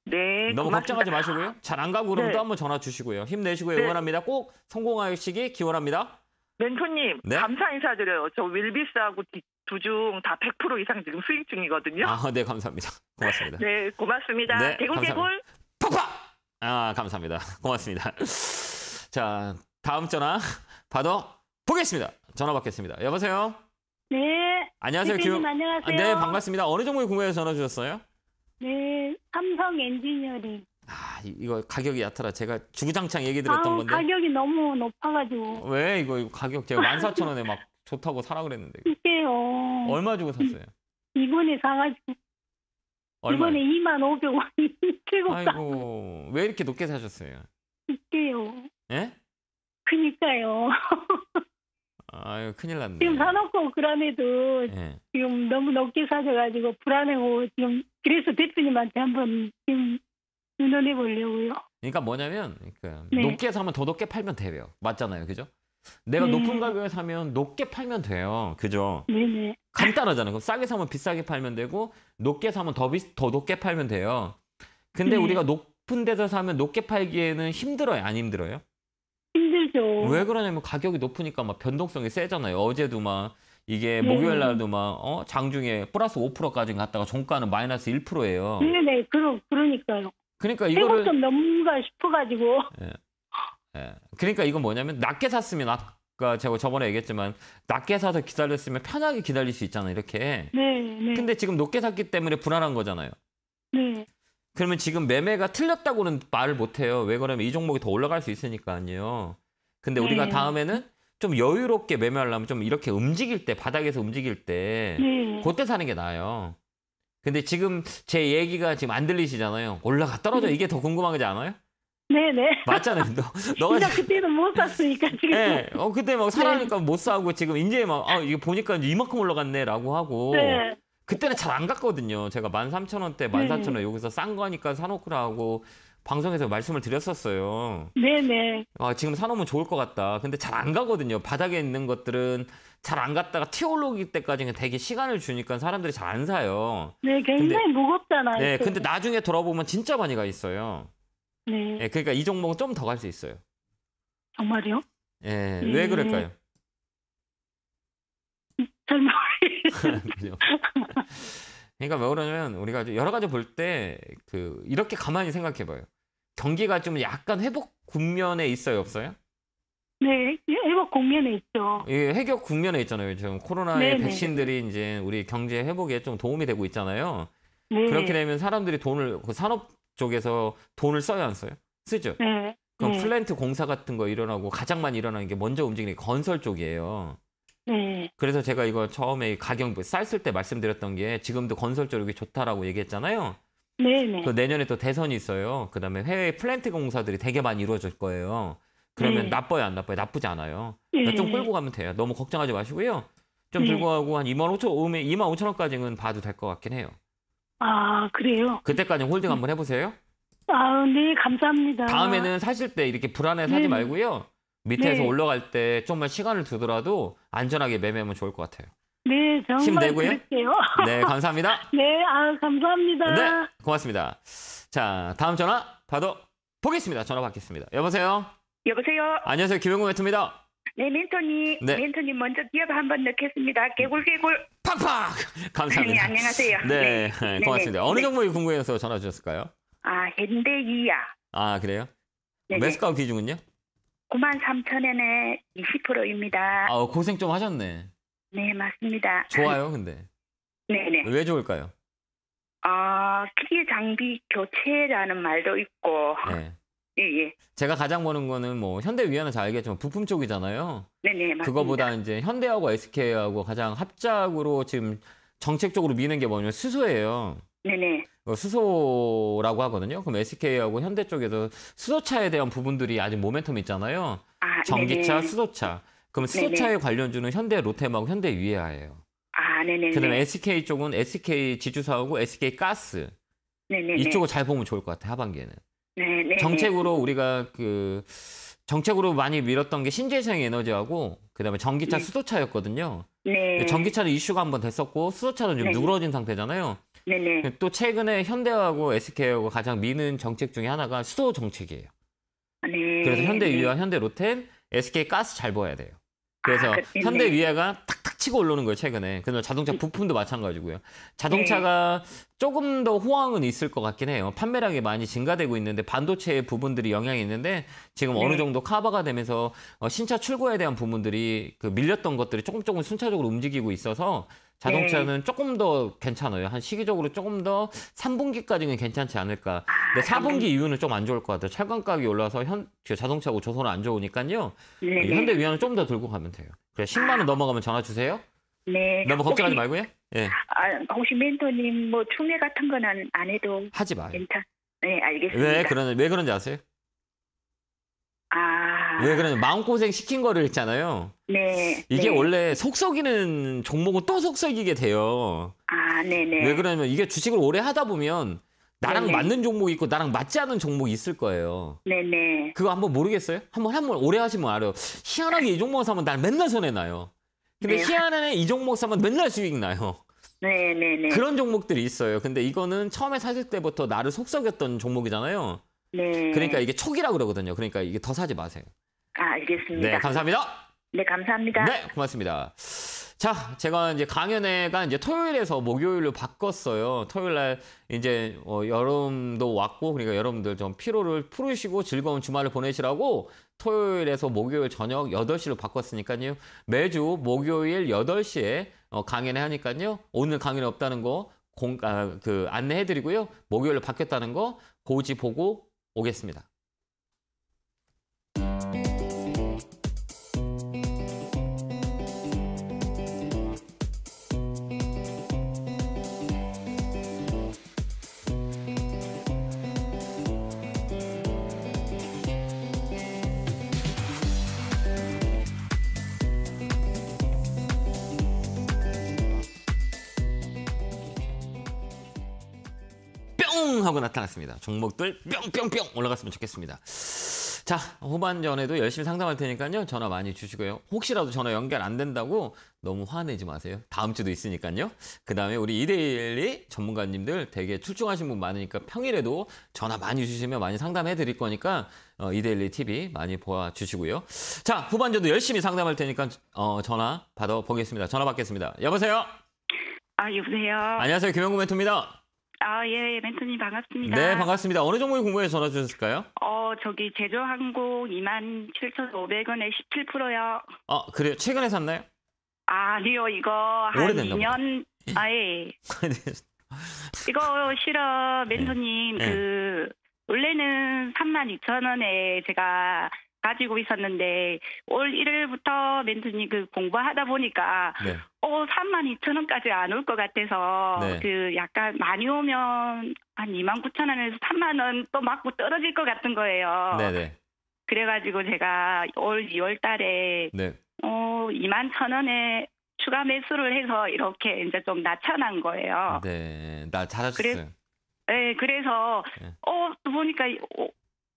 네. 너무 고맙습니다. 걱정하지 마시고요. 잘 안 가고 그러면 네. 또 한번 전화 주시고요. 힘내시고 요 네. 응원합니다. 꼭 성공하시기 기원합니다. 멘토님, 네? 감사 인사드려요. 저 윌비스하고 두 중 다 100% 이상 지금 수익 중이거든요. 아, 네, 감사합니다. 고맙습니다. 네, 고맙습니다. 네, 대굴대굴. 팍팍! 아, 감사합니다. 고맙습니다. 자, 다음 전화 받아 보겠습니다. 전화 받겠습니다. 여보세요? 네. 안녕하세요. 대표님, 교... 안녕하세요. 네, 반갑습니다. 어느 정도이 궁금해서 전화 주셨어요? 네, 삼성 엔지니어링. 아, 이거 가격이 얕더라. 제가 주구장창 얘기 드렸던 아, 건데. 가격이 너무 높아가지고. 왜 이거, 이거 가격 제가 14,000원에 막 좋다고 사라 그랬는데. 이게요. 얼마 주고 샀어요? 이번에 사가지고. 얼마에? 이번에 2 5 0 0원 최고 아이고, 왜 이렇게 높게 사셨어요? 이게요. 예? 그니까요. 아유 큰일 났네. 지금 사놓고 그람에도 예. 지금 너무 높게 사줘가지고 불안해고 지금 그래서 대표님한테 한번 지금 눈원해 보려고요. 그러니까 뭐냐면 그러니까 네. 높게 사면 더 높게 팔면 돼요. 맞잖아요, 그죠? 내가 네. 높은 가격에 사면 높게 팔면 돼요, 그죠? 네네. 네. 간단하잖아요. 그럼 싸게 사면 비싸게 팔면 되고 높게 사면 더, 비, 더 높게 팔면 돼요. 근데 네. 우리가 높은 데서 사면 높게 팔기에는 힘들어요, 안 힘들어요? 힘들죠. 왜 그러냐면 가격이 높으니까 막 변동성이 세잖아요. 어제도 막 이게 네. 목요일 날도 막 어? 장중에 플러스 5%까지 갔다가 종가는 마이너스 1%예요. 네, 네. 그럼 그러니까요. 그러니까 이거를 좀 넘는가 싶어 가지고. 예. 예. 그러니까 이건 뭐냐면 낮게 샀으면 아까 제가 저번에 얘기했지만 낮게 사서 기다렸으면 편하게 기다릴 수 있잖아요, 이렇게. 네, 네. 근데 지금 높게 샀기 때문에 불안한 거잖아요. 네. 그러면 지금 매매가 틀렸다고는 말을 못 해요. 왜 그러면 이 종목이 더 올라갈 수 있으니까 아니에요. 근데 네. 우리가 다음에는 좀 여유롭게 매매하려면 좀 이렇게 움직일 때 바닥에서 움직일 때 네. 그때 사는 게 나아요. 근데 지금 제 얘기가 지금 안 들리시잖아요. 올라가 떨어져 이게 더 궁금하지 않아요? 네네. 네. 맞잖아요. 너, 너가 진짜 그때는 못 샀으니까 네. 지금. 네. 어 그때 막 네. 사라니까 네. 못 사고 지금 이제 막 아, 이게 보니까 이만큼 올라갔네라고 하고. 네. 그때는 잘 안 갔거든요. 제가 만 삼천 원대만 사천 원 여기서 싼 거니까 사놓고라고 방송에서 말씀을 드렸었어요. 네네. 아, 지금 사놓으면 좋을 것 같다. 근데 잘 안 가거든요. 바닥에 있는 것들은 잘 안 갔다가 튀어올르기 때까지는 되게 시간을 주니까 사람들이 잘 안 사요. 네, 굉장히 근데, 무겁잖아요. 네, 근데 나중에 돌아보면 진짜 많이 가 있어요. 네. 네 그러니까 이 종목은 좀 더 갈 수 있어요. 정말요? 예, 네, 왜 그럴까요? 잘 음, 모르겠어요. 그러니까 왜 그러냐면 우리가 여러 가지 볼때그 이렇게 가만히 생각해 봐요. 경기가 좀 약간 회복 국면에 있어요, 없어요? 네, 예, 회복 국면에 있죠. 예, 해결 국면에 있잖아요. 지금 코로나의 네네. 백신들이 이제 우리 경제 회복에 좀 도움이 되고 있잖아요. 네. 그렇게 되면 사람들이 돈을 그 산업 쪽에서 돈을 써야 안 써요? 쓰죠. 네. 그럼 네. 플랜트 공사 같은 거 일어나고 가장 많이 일어나는 게 먼저 움직이는 게 건설 쪽이에요. 네. 그래서 제가 이거 처음에 가격 뭐 쌀쓸 때 말씀드렸던 게 지금도 건설 적으로 좋다라고 얘기했잖아요. 네네. 그 네. 내년에 또 대선이 있어요. 그다음에 해외 플랜트 공사들이 되게 많이 이루어질 거예요. 그러면 네. 나빠요, 안 나빠요? 나쁘지 않아요. 네. 그좀 그러니까 끌고 가면 돼요. 너무 걱정하지 마시고요. 좀 들고 가고 한 2만 5천, 2만 5천 원까지는 봐도 될 것 같긴 해요. 아, 그래요? 그때까지 홀딩 한번 해보세요. 아, 네, 감사합니다. 다음에는 사실 때 이렇게 불안해 서하지 말고요. 밑에서 네. 올라갈 때 조금만 시간을 두더라도 안전하게 매매하면 좋을 것 같아요. 네, 정말 힘내고요. 그럴게요. 네, 감사합니다. 네, 아, 감사합니다. 네, 고맙습니다. 자, 다음 전화 받아 보겠습니다. 전화 받겠습니다. 여보세요. 여보세요. 안녕하세요, 김영구 멘토입니다. 네, 멘토님. 네. 멘토님 먼저 기업 한번 넣겠습니다. 개굴개굴. 팍팍. 감사합니다. 네, 안녕하세요. 네, 네, 네, 네, 네. 고맙습니다. 어느 정도 이 궁금해서 전화 주셨을까요? 아, 현대이야. 아, 그래요? 매수가 그 기준은요? 9 3 0 0 0엔에 20%입니다. 아, 고생 좀 하셨네. 네, 맞습니다. 좋아요, 근데. 네네. 네. 왜 좋을까요? 아, 기 장비 교체라는 말도 있고. 네. 예, 예. 제가 가장 보는 거는 뭐 현대 위안은 잘 알겠지만 부품 쪽이잖아요. 네네, 네, 맞습니다. 그거보다 이제 현대하고 SK하고 가장 합작으로 지금 정책적으로 미는 게 뭐냐면 수소예요. 네네. 어, 수소라고 하거든요. 그럼 SK하고 현대 쪽에서 수소차에 대한 부분들이 아직 모멘텀 있잖아요. 아, 전기차, 네네. 수소차. 그럼 수소차에 관련주는 현대 로템하고 현대 위에아예요. 아, 네네. 그다음에 SK 쪽은 SK 지주사하고 SK 가스. 네네. 이쪽을 잘 보면 좋을 것 같아요. 하반기에는. 네, 네네. 정책으로 우리가 그 정책으로 많이 밀었던 게 신재생 에너지하고 그다음에 전기차, 네. 수소차였거든요. 네. 전기차는 이슈가 한번 됐었고 수소차는 좀 네. 누그러진 상태잖아요. 네네. 그 또 최근에 현대하고 SK하고 가장 미는 정책 중에 하나가 수도 정책이에요. 아, 네. 그래서 현대위와 네. 현대로텐 SK 가스 잘 보아야 돼요. 그래서 아, 현대위아가 탁탁 치고 올라오는 거예요 최근에. 그래서 자동차 음. 부품도 마찬가지고요. 자동차가 네. 조금 더 호황은 있을 것 같긴 해요. 판매량이 많이 증가되고 있는데 반도체 부분들이 영향이 있는데 지금 네. 어느 정도 커버가 되면서 어, 신차 출고에 대한 부분들이 그 밀렸던 것들이 조금 조금 순차적으로 움직이고 있어서 자동차는 네. 조금 더 괜찮아요. 한 시기적으로 조금 더 3분기까지는 괜찮지 않을까. 아, 근데 4분기 이후는 좀 안 좋을 것 같아요. 철강 가격이 올라서 현 그 자동차고 조선은 안 좋으니까요. 네. 네. 현대 위안을 좀더 들고 가면 돼요. 그래 10만 원 넘어가면 전화 주세요. 네. 너무 걱정하지 혹시, 말고요. 예. 아, 혹시 멘토님 뭐총내 같은 거는 안 해도 하지 마요. 괜찮. 네, 알겠습니다. 왜 그런 왜 그런지 아세요? 아. 왜 그러냐 마음고생 시킨 거를 했잖아요 네. 이게 네. 원래 속썩이는 종목은 또 속썩이게 돼요. 아, 네네. 네. 왜 그러냐면 이게 주식을 오래 하다 보면 나랑 네네. 네. 맞는 종목이 있고 나랑 맞지 않은 종목이 있을 거예요. 네네. 네. 그거 한번 모르겠어요? 한번 한 번 오래 하시면 알아요. 희한하게 이 종목 사면 날 맨날 손해 나요. 근데 네. 희한하게 이 종목 사면 맨날 수익 나요. 네네네. 그런 종목들이 있어요. 근데 이거는 처음에 사실 때부터 나를 속썩였던 종목이잖아요. 네. 그러니까 이게 초기라 그러거든요. 그러니까 이게 더 사지 마세요. 아, 알겠습니다. 네, 감사합니다. 네, 감사합니다. 네, 고맙습니다. 자, 제가 이제 강연회가 이제 토요일에서 목요일로 바꿨어요. 토요일 날 이제 어, 여름도 왔고 그러니까 여러분들 좀 피로를 풀으시고 즐거운 주말을 보내시라고 토요일에서 목요일 저녁 8시로 바꿨으니까요. 매주 목요일 8시에 어, 강연회 하니까요. 오늘 강연회 없다는 거 공, 아, 그 안내해 드리고요. 목요일로 바뀌었다는 거 고지 보고 오겠습니다. 하고 나타났습니다. 종목들 뿅뿅뿅 올라갔으면 좋겠습니다. 자, 후반전에도 열심히 상담할 테니까요. 전화 많이 주시고요. 혹시라도 전화 연결 안 된다고 너무 화내지 마세요. 다음 주도 있으니까요. 그 다음에 우리 이데일리 전문가님들 되게 출중하신 분 많으니까 평일에도 전화 많이 주시면 많이 상담해 드릴 거니까 어, 이데일리 TV 많이 보아주시고요. 자, 후반전도 열심히 상담할 테니까 어, 전화 받아보겠습니다. 전화 받겠습니다. 여보세요? 아, 여보세요? 안녕하세요. 김영구 멘토입니다. 아, 예, 예, 멘토님 반갑습니다. 네, 반갑습니다. 어느 종목에 궁금해 전화 주셨을까요? 어, 저기 제조항공 27,500원에 17%요. 아, 그래요? 최근에 샀나요? 아니요, 이거 한오 2년, 아예. 이거 싫어, 멘토님. 네, 네. 그, 원래는 32,000원에 제가 가지고 있었는데 올 1일부터 멘트니 그 공부하다 보니까 네. 어 3만 2천 원까지 안 올 것 같아서 네. 그 약간 많이 오면 한 2만 9천 원에서 3만 원 또 맞고 떨어질 것 같은 거예요. 네네. 그래가지고 제가 올 2월 달에 네. 어 2만 천 원에 추가 매수를 해서 이렇게 이제 좀 낮춰난 거예요. 네, 나 잘하셨어요. 그래, 네, 그래서 네. 어 보니까 어,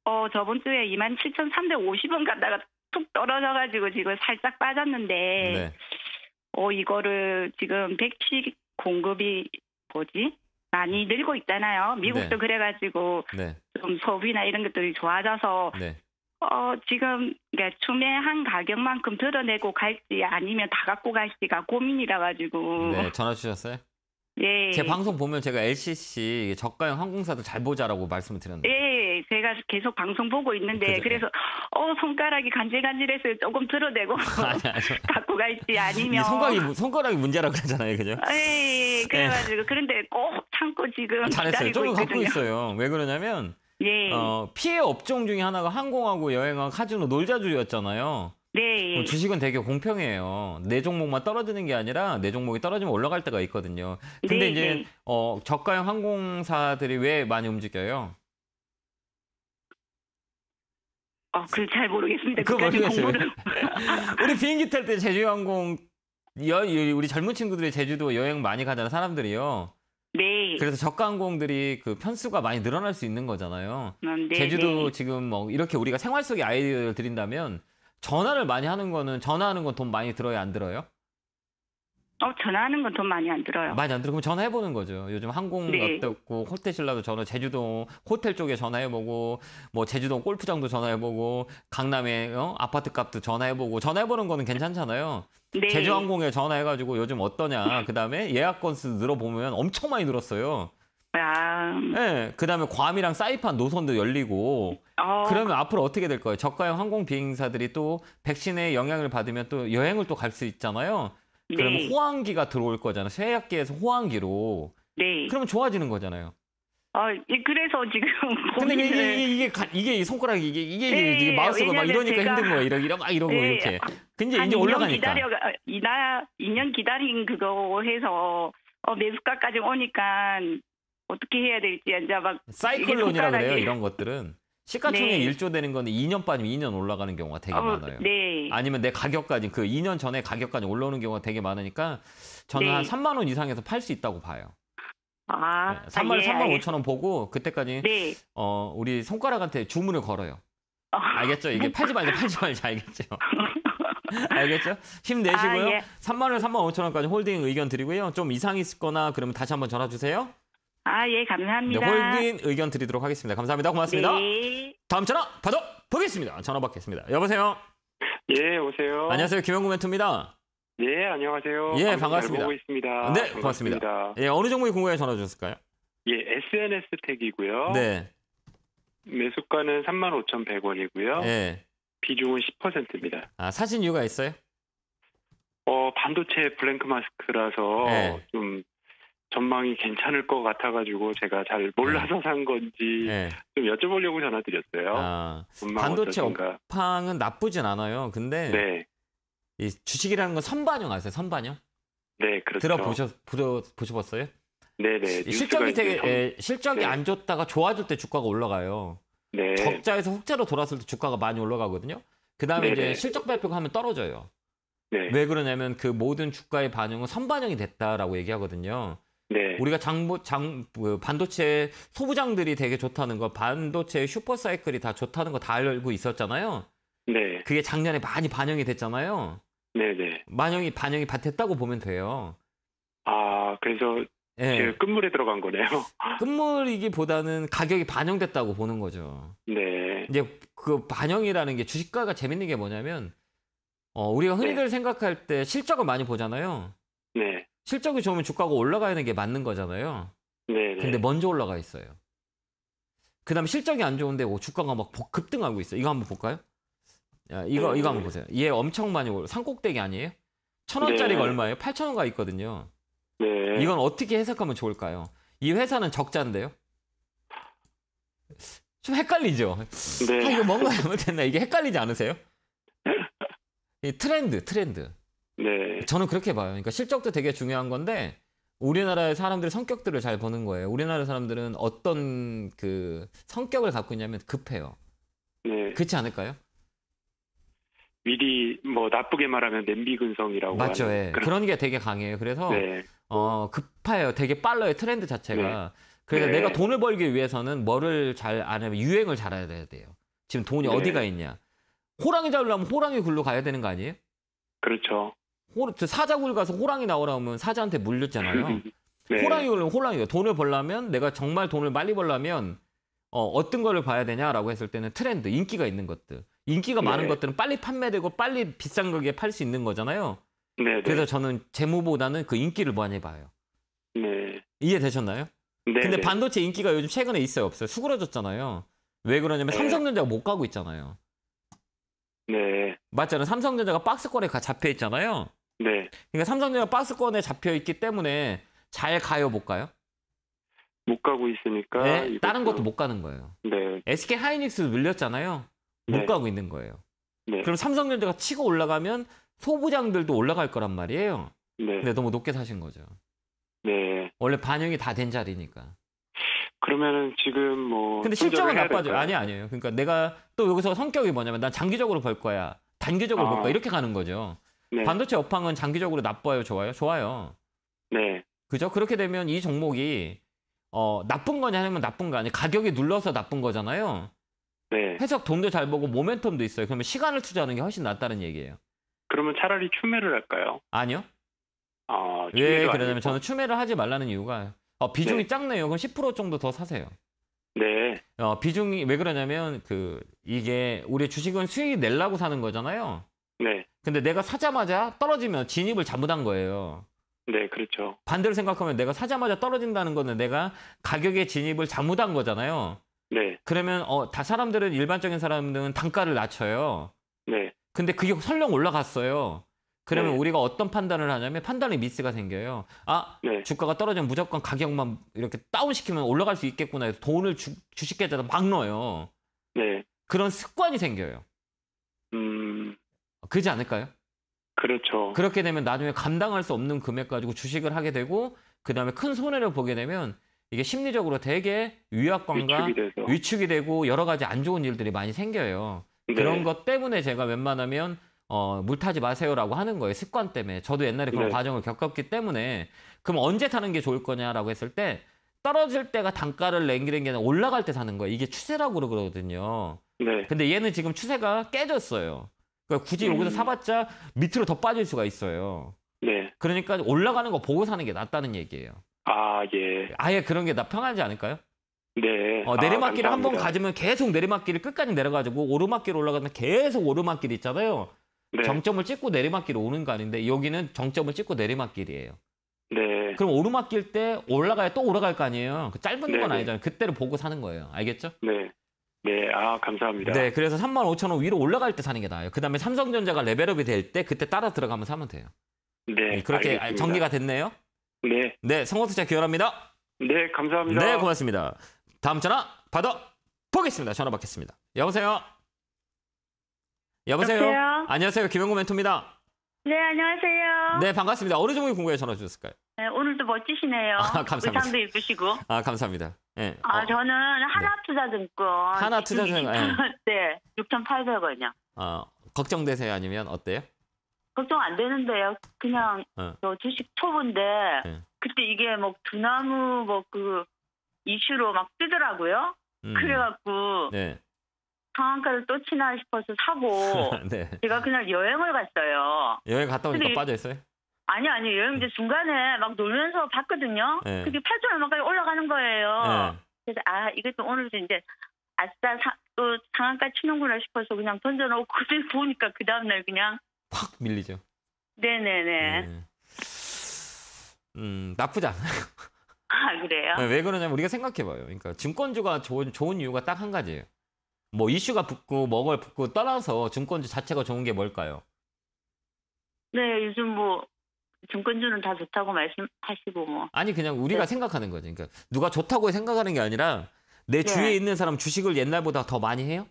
어, 저번 주에 27,350원 갔다가 툭 떨어져가지고 지금 살짝 빠졌는데, 네. 어, 이거를 지금 백식 공급이 뭐지? 많이 음. 늘고 있잖아요. 미국도 네. 그래가지고 네. 좀 소비나 이런 것들이 좋아져서 네. 어, 지금 그러니까 주매한 가격만큼 드러내고 갈지 아니면 다 갖고 갈지가 고민이라 가지고. 네, 전화 주셨어요? 예. 제 방송 보면 제가 LCC 저가형 항공사도 잘 보자라고 말씀을 드렸는데. 예, 제가 계속 방송 보고 있는데 그죠? 예. 그래서 어 손가락이 간질간질해서 조금 들어대고 아니, 갖고 갈지 아니면 손가락이 손가락이 문제라고 그러잖아요, 그죠? 예, 예, 예. 그래가지고 예. 그런데 꼭 참고 지금 아, 잘했어요. 조금 갖고 있어요. 왜 그러냐면 예. 어, 피해 업종 중에 하나가 항공하고 여행하고 카지노 놀자주였잖아요. 네. 예. 어, 주식은 되게 공평해요. 내 종목만 떨어지는 게 아니라 내 종목이 떨어지면 올라갈 때가 있거든요. 근데 네, 이제 네. 어, 저가형 항공사들이 왜 많이 움직여요? 어, 아, 그잘 모르겠습니다. 그거 모르겠어요. 우리 비행기 탈 때 제주항공 여, 우리 젊은 친구들이 제주도 여행 많이 가잖아 사람들이요. 네. 그래서 저가 항공들이 그 편수가 많이 늘어날 수 있는 거잖아요. 음, 네, 제주도 네. 지금 뭐 이렇게 우리가 생활 속에 아이디어를 드린다면 전화를 많이 하는 거는 전화하는 건 돈 많이 들어요, 안 들어요? 어, 전화하는 건 돈 많이 안 들어요. 많이 안 들어. 그럼 전화해 보는 거죠. 요즘 항공 네. 어떻고 호텔 신라도 전화, 제주도 호텔 쪽에 전화해 보고 뭐 제주도 골프장도 전화해 보고 강남에 어? 아파트 값도 전화해 보고 전화해 보는 거는 괜찮잖아요. 네. 제주항공에 전화해 가지고 요즘 어떠냐. 그다음에 예약 건수 늘어 보면 엄청 많이 늘었어요. 아. 네, 그다음에 괌이랑 사이판 노선도 열리고 어. 그러면 앞으로 어떻게 될 거예요? 저가형 항공 비행사들이 또 백신의 영향을 받으면 또 여행을 또 갈 수 있잖아요. 그러면 네. 호황기가 들어올 거잖아요. 새학기에서 호황기로. 네. 그러면 좋아지는 거잖아요. 아, 그래서 지금 근데 이게 이게 이게, 이게 이 손가락 이게 이게, 네, 이게 마우스가 막 이러니까 제가, 힘든 거예요. 이러 이러 막 이러고 네, 이렇게. 근데 이제 올라가니까. 기다려 이나 2년 기다린 그거 해서 어, 매수가까지 오니까 어떻게 해야 될지 이제 막 사이클론이라 그래요. 이런 것들은 시가총액 네. 1조 되는 건 2년 빠지면 2년 올라가는 경우가 되게 어, 많아요. 네. 아니면 내 가격까지 그 2년 전에 가격까지 올라오는 경우가 되게 많으니까 저는 네. 한 3만 원 이상에서 팔 수 있다고 봐요. 아, 네. 3만 원, 아, 예, 3만 5천 원 보고 그때까지 네. 어 우리 손가락한테 주문을 걸어요. 어. 알겠죠? 이게 팔지 말자, 팔지 말자, 알겠죠? 알겠죠? 힘내시고요. 아, 예. 3만 원, 3만 5천 원까지 홀딩 의견 드리고요. 좀 이상 있거나 그러면 다시 한번 전화 주세요. 아, 예, 감사합니다. 네, 홀빈 의견 드리도록 하겠습니다. 감사합니다. 고맙습니다. 네. 다음 전화 받아 보겠습니다. 전화 받겠습니다. 여보세요. 예, 오세요. 안녕하세요. 김영구 멘토입니다. 예, 네, 안녕하세요. 예, 반갑습니다. 보고 있습니다. 네, 반갑습니다. 고맙습니다. 예, 어느 종목이 궁금해 전화 주셨을까요? 예, SNS 택이고요. 네. 매수가는 35,100원이고요. 예. 비중은 10%입니다. 아, 사신 이유가 있어요? 어, 반도체 블랭크 마스크라서 예. 좀 전망이 괜찮을 것 같아가지고 제가 잘 몰라서 네. 산 건지 네. 좀 여쭤보려고 전화드렸어요. 아, 반도체 어떠 업황은 나쁘진 않아요. 근데 네. 이 주식이라는 건 선반영 아세요? 선반영? 네, 그렇죠. 들어보셔 보셔, 보셨어요? 네, 네. 실적이 되게 형... 예, 실적이 네. 안 좋다가 좋아질 때 주가가 올라가요. 네. 적자에서 흑자로 돌았을 때 주가가 많이 올라가거든요. 그다음에 이제 실적 발표가 하면 떨어져요. 네. 왜 그러냐면 그 모든 주가의 반영은 선반영이 됐다라고 얘기하거든요. 네. 우리가 장부, 장, 그 반도체 소부장들이 되게 좋다는 거, 반도체 슈퍼사이클이 다 좋다는 거 다 알고 있었잖아요. 네. 그게 작년에 많이 반영이 됐잖아요. 네네. 네. 반영이 반영이 됐다고 보면 돼요. 아 그래서 네. 지금 끝물에 들어간 거네요. 끝물이기보다는 가격이 반영됐다고 보는 거죠. 네. 이제 그 반영이라는 게 주식가가 재밌는 게 뭐냐면 어, 우리가 흔히들 네. 생각할 때 실적을 많이 보잖아요. 네. 실적이 좋으면 주가가 올라가는 게 맞는 거잖아요. 네, 네. 근데 먼저 올라가 있어요. 그다음에 실적이 안 좋은데 오, 주가가 막 급등하고 있어. 요 이거 한번 볼까요? 야, 이거 네네. 이거 한번 보세요. 얘 엄청 많이 올. 라 산꼭대기 아니에요? 천 원짜리가 네. 얼마예요? 팔천 원가 있거든요. 네. 이건 어떻게 해석하면 좋을까요? 이 회사는 적자인데요. 좀 헷갈리죠. 네. 아, 이거 뭔가 잘못했나? 이게 헷갈리지 않으세요? 이 트렌드, 트렌드. 네. 저는 그렇게 봐요. 그러니까 실적도 되게 중요한 건데 우리나라의 사람들의 성격들을 잘 보는 거예요. 우리나라 사람들은 어떤 그 성격을 갖고 있냐면 급해요. 네. 그렇지 않을까요? 미리 뭐 나쁘게 말하면 냄비근성이라고 맞죠. 예. 그런... 그런... 게 되게 강해요. 그래서 네. 어 급해요. 되게 빨라요. 트렌드 자체가. 네. 그래서 네. 내가 돈을 벌기 위해서는 뭐를 잘 안하면 유행을 잘 알아야 돼요. 지금 돈이 네. 어디가 있냐. 호랑이 잡으려면 호랑이 굴로 가야 되는 거 아니에요? 그렇죠. 호랑 사자굴 가서 호랑이 나오라면 사자한테 물렸잖아요. 음, 음, 음. 네. 호랑이 원면 호랑이요. 돈을 벌려면 내가 정말 돈을 빨리 벌려면 어, 어떤 거를 봐야 되냐라고 했을 때는 트렌드, 인기가 있는 것들. 인기가 네. 많은 것들은 빨리 판매되고 빨리 비싼 거기에팔 수 있는 거잖아요. 네, 네, 그래서 저는 재무보다는 그 인기를 많이 봐요. 네. 이해되셨나요? 네. 근데 네. 반도체 인기가 요즘 최근에 있어요, 없어요? 수그러졌잖아요. 왜 그러냐면 네. 삼성전자가 못 가고 있잖아요. 네. 맞잖아요. 삼성전자가 박스권에 잡혀 있잖아요. 네. 그러니까 삼성전자 박스권에 잡혀 있기 때문에 잘 가요 못 가요? 못 가고 있으니까 네, 다른 것도 못 가는 거예요. 네. SK 하이닉스도 밀렸잖아요. 못 네. 가고 있는 거예요. 네. 그럼 삼성전자가 치고 올라가면 소부장들도 올라갈 거란 말이에요. 네. 근데 너무 높게 사신 거죠. 네. 원래 반영이 다 된 자리니까. 그러면은 지금 뭐 근데 실적은 나빠져. 요 아니 아니에요. 그러니까 내가 또 여기서 성격이 뭐냐면 난 장기적으로 볼 거야. 단기적으로 아. 벌 거야. 이렇게 가는 거죠. 네. 반도체 업황은 장기적으로 나빠요, 좋아요? 좋아요. 네. 그죠? 그렇게 되면 이 종목이 어, 나쁜 거냐 하면 나쁜 거 아니에요. 가격이 눌러서 나쁜 거잖아요. 네. 해석 돈도 잘 보고 모멘텀도 있어요. 그러면 시간을 투자하는 게 훨씬 낫다는 얘기예요. 그러면 차라리 추매를 할까요? 아니요. 아, 왜 그러냐면 아니고? 저는 추매를 하지 말라는 이유가 어, 비중이 네. 작네요. 그럼 10% 정도 더 사세요. 네. 어, 비중이 왜 그러냐면 그 이게 우리 주식은 수익이 낼라고 사는 거잖아요. 네. 근데 내가 사자마자 떨어지면 진입을 잘못한 거예요. 네, 그렇죠. 반대로 생각하면 내가 사자마자 떨어진다는 거는 내가 가격의 진입을 잘못한 거잖아요. 네. 그러면 어, 다 사람들은 일반적인 사람들은 단가를 낮춰요. 네. 근데 그게 설령 올라갔어요. 그러면 네. 우리가 어떤 판단을 하냐면 판단의 미스가 생겨요. 아, 네. 주가가 떨어지면 무조건 가격만 이렇게 다운시키면 올라갈 수 있겠구나 해서 돈을 주, 식계좌에막 넣어요. 네. 그런 습관이 생겨요. 음. 그지 않을까요? 그렇죠. 그렇게 되면 나중에 감당할 수 없는 금액 가지고 주식을 하게 되고 그 다음에 큰 손해를 보게 되면 이게 심리적으로 되게 위압감과 위축이, 위축이, 되고 여러 가지 안 좋은 일들이 많이 생겨요. 네. 그런 것 때문에 제가 웬만하면 어, 물 타지 마세요라고 하는 거예요. 습관 때문에. 저도 옛날에 그런 네. 과정을 겪었기 때문에 그럼 언제 타는 게 좋을 거냐라고 했을 때 떨어질 때가 단가를 랭기는 게 아니라 올라갈 때 사는 거예요. 이게 추세라고 그러거든요. 네. 근데 얘는 지금 추세가 깨졌어요. 그러니까 굳이 음. 여기서 사봤자 밑으로 더 빠질 수가 있어요. 네. 그러니까 올라가는 거 보고 사는 게 낫다는 얘기예요. 아 예. 아예 그런 게나 평하지 않을까요? 네. 어, 아, 내리막길을 아, 한번 가지면 계속 내리막길을 끝까지 내려가지고 오르막길 올라가면 계속 오르막길 있잖아요. 네. 정점을 찍고 내리막길 오는 거 아닌데 여기는 정점을 찍고 내리막길이에요. 네. 그럼 오르막길 때 올라가야 또 올라갈 거 아니에요. 그 짧은 네. 건 네. 아니잖아요. 그때를 보고 사는 거예요. 알겠죠? 네. 네, 아 감사합니다. 네, 그래서 3만 5천 원 위로 올라갈 때 사는 게 나아요. 그다음에 삼성전자가 레벨업이 될 때 그때 따라 들어가면 사면 돼요. 네, 네 그렇게 아, 알겠습니다. 정리가 됐네요. 네. 네, 성호투자 기원합니다. 네, 감사합니다. 네, 고맙습니다. 다음 전화 받아 보겠습니다. 전화 받겠습니다. 여보세요. 여보세요. 여보세요? 안녕하세요. 김영구 멘토입니다. 네, 안녕하세요. 네, 반갑습니다. 어느 종류 궁금해 전화 주셨을까요? 네, 오늘도 멋지시네요. 아, 감사합니다. 의상도 입으시고. 아, 감사합니다. 네. 아, 어. 저는 하나투자증권. 하나투자증권. 네, 6,800원이요. 예. 아, 걱정되세요? 아니면 어때요? 걱정 안 되는데요. 그냥 어. 저 주식 초보인데 네. 그때 이게 뭐 두나무 뭐 그 이슈로 막 뜨더라고요. 음. 그래갖고 네. 상한가를 또 치나 싶어서 사고 네. 제가 그날 여행을 갔어요. 여행 갔다 오니까 빠져 있어요? 아니 아니 여행 이 중간에 막 놀면서 봤거든요. 네. 그게 8천 얼마까지 올라가는 거예요. 네. 그래서 아 이것도 오늘 도 이제 아싸 사, 또 상한가 치는구나 싶어서 그냥 던져놓고 그때 보니까 그 다음날 그냥 확 밀리죠. 네 네네. 네. 음 나쁘지 않아요. 아 그래요? 네, 왜 그러냐면 우리가 생각해봐요. 그러니까 증권주가 좋은 좋은 이유가 딱 한 가지예요. 뭐 이슈가 붙고 먹을 붙고 따라서 증권주 자체가 좋은 게 뭘까요? 네, 요즘 뭐 증권주는 다 좋다고 말씀하시고 뭐. 아니 그냥 우리가 네. 생각하는 거지 그러니까 누가 좋다고 생각하는 게 아니라 내 네. 주위에 있는 사람 주식을 옛날보다 더 많이 해요?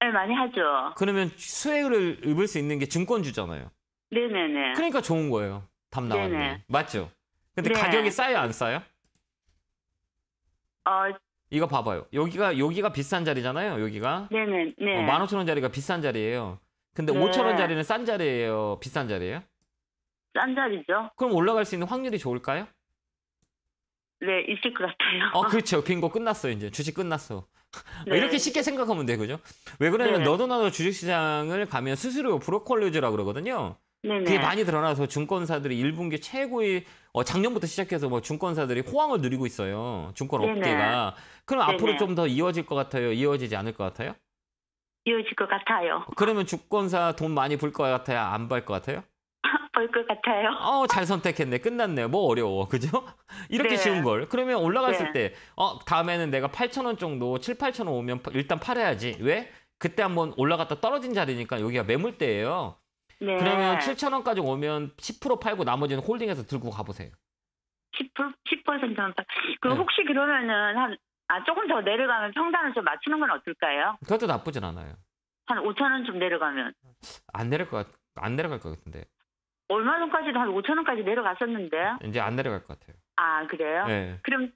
네, 많이 하죠. 그러면 수혜를 입을 수 있는 게 증권주잖아요. 네네네. 그러니까 좋은 거예요. 답 나왔네. 맞죠? 근데 네. 가격이 싸요, 안 싸요? 어, 이거 봐봐요. 여기가 여기가 비싼 자리잖아요. 여기가 네네 네. 어, 1 5원짜리가 비싼 자리예요. 근데 네. 오천 0원짜리는싼 자리예요. 비싼 자리예요? 싼 자리죠. 그럼 올라갈 수 있는 확률이 좋을까요? 네, 있을 것 같아요. 어, 그렇죠. 빙고 끝났어 이제 주식 끝났어. 네. 이렇게 쉽게 생각하면 돼, 그죠? 왜 그러냐면 네. 너도 나도 주식시장을 가면 스스로 브로콜리즈라 그러거든요. 네네. 그게 많이 드러나서 증권사들이 1분기 최고의 어, 작년부터 시작해서 뭐증권사들이 호황을 누리고 있어요. 증권 업계가. 그럼 앞으로 좀 더 이어질 것 같아요? 이어지지 않을 것 같아요? 이어질 것 같아요. 그러면 주권사 돈 많이 벌 것 같아요? 안 벌 것 같아요? 벌 것 같아요. 어, 잘 선택했네. 끝났네요. 뭐 어려워. 그죠? 이렇게 네. 쉬운 걸. 그러면 올라갔을 네. 때, 어, 다음에는 내가 8천원 정도, 7, 8천원 오면 일단 팔아야지. 왜? 그때 한번 올라갔다 떨어진 자리니까 여기가 매물대예요. 네. 그러면 7천 원까지 오면 10% 팔고 나머지는 홀딩해서 들고 가보세요. 10% 10%만 팔. 그 네. 혹시 그러면은 한 아, 조금 더 내려가면 평단을 좀 맞추는 건 어떨까요? 그것도 나쁘진 않아요. 한 5천 원좀 내려가면 안 내릴 것 같, 안 내려갈 것 같은데. 얼마 전까지도 한 5천 원까지 내려갔었는데. 이제 안 내려갈 것 같아요. 아 그래요? 네. 그럼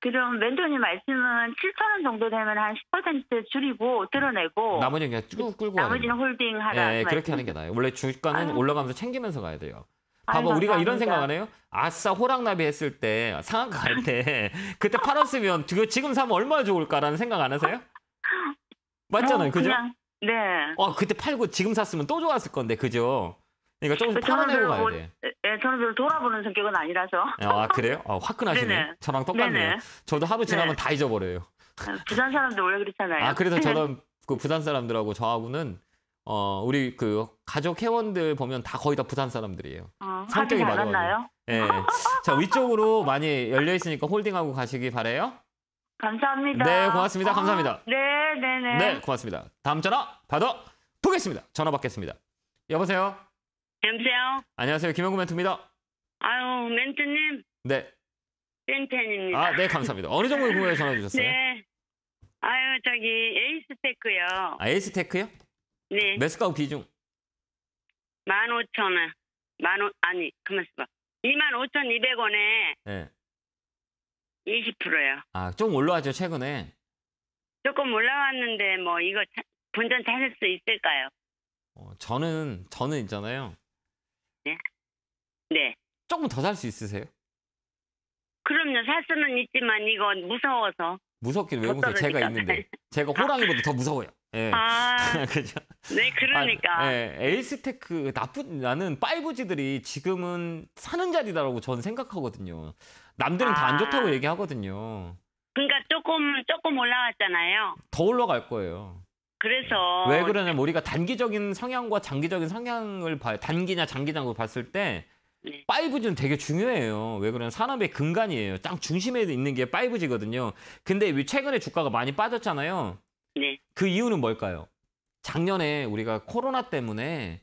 그럼 멘토님 말씀은 7천 원 정도 되면 한 10% 줄이고 드러내고 나머지 는 그냥 쭉 음, 끌고 나머지는 홀딩 하라. 예, 예 그렇게 하는 게 나아요. 원래 주가는 아유. 올라가면서 챙기면서 가야 돼요. 봐봐 아유, 우리가 이런 생각 안 해요? 아싸 호랑나비 했을 때 상한 가 갈 때 그때 팔았으면 그 지금 사면 얼마나 좋을까라는 생각 안 하세요? 맞잖아요, 어, 그죠? 그냥, 네. 어 그때 팔고 지금 샀으면 또 좋았을 건데 그죠? 그러니까 조금 편란데로 가야 뭐 돼. 예, 예, 저는 별로 돌아보는 성격은 아니라서. 아, 아 그래요? 아, 화끈하시네. 네네. 저랑 똑같네요. 네네. 저도 하루 지나면 네. 다 잊어버려요. 아, 부산 사람들 원래 그렇잖아요. 아 그래서 네. 저는 그 부산 사람들하고 저하고는 어 우리 그 가족 회원들 보면 다 거의 다 부산 사람들이에요. 어, 성격이 맞아요. 예. 네. 자 위쪽으로 많이 열려 있으니까 홀딩하고 가시기 바래요. 감사합니다. 네, 고맙습니다. 어, 감사합니다. 네, 네, 네. 네, 고맙습니다. 다음 전화 받아 보겠습니다. 전화 받겠습니다. 여보세요. 여보세요? 안녕하세요. 김영구 멘트입니다. 아유, 멘트님. 네. 팬팬입니다. 아, 네, 감사합니다. 어느 정도 궁금해 전화 주셨어요? 네. 아유, 저기 에이스테크요. 아, 에이스테크요? 네. 매수가구 비중? 15,000원. 만원 아니, 그만 봐. 25,200원에 네. 20%요. 아, 좀 올라왔죠, 최근에. 조금 올라왔는데 뭐 이거 차, 본전 찾을 수 있을까요? 어, 저는 저는 있잖아요. 예? 네. 조금 더 살 수 있으세요? 그럼요. 살 수는 있지만 이건 무서워서. 무섭긴 왜 무서워? 제가 있는데. 제가 아. 호랑이보다 더 무서워요. 예. 아, 그죠? 네, 그러니까. 아, 예, 에이스테크 그 나쁜 나는 5G들이 지금은 사는 자리다라고 저는 생각하거든요. 남들은 아, 다안 좋다고 얘기하거든요. 그러니까 조금 조금 올라왔잖아요. 더 올라갈 거예요. 그래서 왜 그러냐면 우리가 단기적인 성향과 장기적인 성향을 봐요. 단기냐 장기냐고 봤을 때 네. 5G는 되게 중요해요. 왜 그러냐 산업의 근간이에요. 딱 중심에 있는 게 5G거든요. 근데 최근에 주가가 많이 빠졌잖아요. 네. 그 이유는 뭘까요? 작년에 우리가 코로나 때문에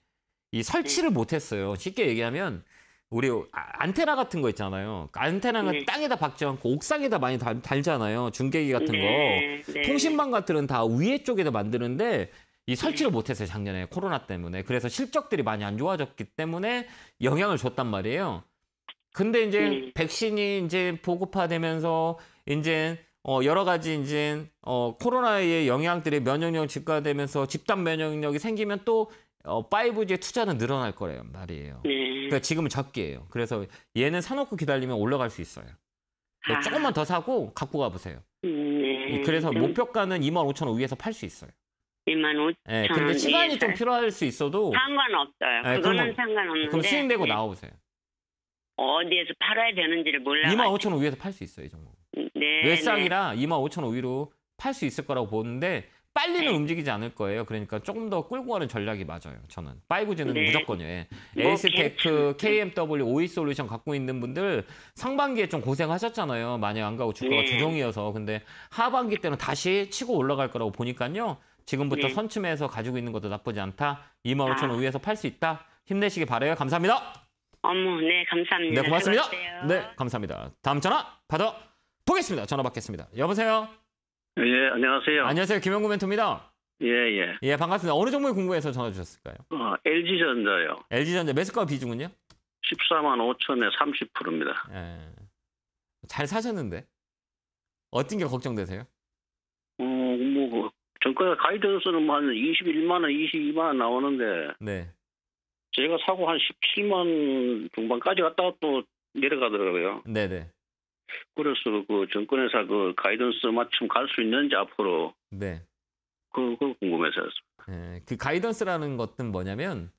이 설치를 네. 못했어요. 쉽게 얘기하면 우리 아, 안테나 같은 거 있잖아요. 안테나는 네. 땅에다 박지 않고 옥상에다 많이 달, 달잖아요. 중계기 같은 거. 네. 네. 통신망 같은 다 위에 쪽에다 만드는데 이 설치를 네. 못했어요 작년에 코로나 때문에. 그래서 실적들이 많이 안 좋아졌기 때문에 영향을 줬단 말이에요. 근데 이제 네. 백신이 이제 보급화되면서 이제 어 여러 가지 이제 어 코로나의 영향들이 면역력 증가되면서 집단 면역력이 생기면 또어 5G에 투자는 늘어날 거래요 말이에요. 네. 그러니까 지금은 적기예요 그래서 얘는 사놓고 기다리면 올라갈 수 있어요. 그러니까 아. 조금만 더 사고 갖고 가보세요. 네. 그래서 좀... 목표가는 25,000원 위에서 팔 수 있어요. 25,000원. 네, 예, 근데 시간이 좀 필요할 수 있어도 상관없어요. 네, 그거는 상관없는데. 그럼 수익내고 네. 나보세요 어디에서 팔아야 되는지를 몰라. 요 25,000원 위에서 팔 수 있어요, 이 종목. 음, 네. 외상이라 네. 25,000원 위로 팔 수 있을 거라고 보는데 빨리는 네. 움직이지 않을 거예요. 그러니까 조금 더 끌고 가는 전략이 맞아요. 저는 5G는 네. 무조건이에요. 예. 뭐, 에이스테크, KMW, 오이솔루션 갖고 있는 분들 상반기에 좀 고생하셨잖아요. 만약 안 가고 주가가 네. 조정이어서 근데 하반기 때는 다시 치고 올라갈 거라고 보니까요. 지금부터 네. 선침해서 가지고 있는 것도 나쁘지 않다. 2 5 0 0 0원 아. 위에서 팔 수 있다. 힘내시기 바래요. 감사합니다. 어머, 네 감사합니다. 네 고맙습니다. 수고하세요. 네 감사합니다. 다음 전화 받아 보겠습니다. 전화 받겠습니다. 여보세요. 예, 예, 안녕하세요. 안녕하세요. 김영구 멘토입니다. 예, 예. 예, 반갑습니다. 어느 종목에 궁금해서 전화 주셨을까요? 어, LG전자요. LG전자 매수가 비중은요? 14만 5천에 30%입니다. 예. 잘 사셨는데. 어떤 게 걱정되세요? 어, 뭐, 뭐 정가 가이드에서는 뭐 한 21만 원, 22만 원 나오는데. 네. 제가 사고 한 17만 중반까지 갔다가 또 내려가더라고요. 네네. 네. 그래서 그 정권에서 그 가이던스 맞춤 갈 수 있는지 앞으로 네. 그, 그 궁금해서요. 네, 예, 그 가이던스라는 것은 뭐냐면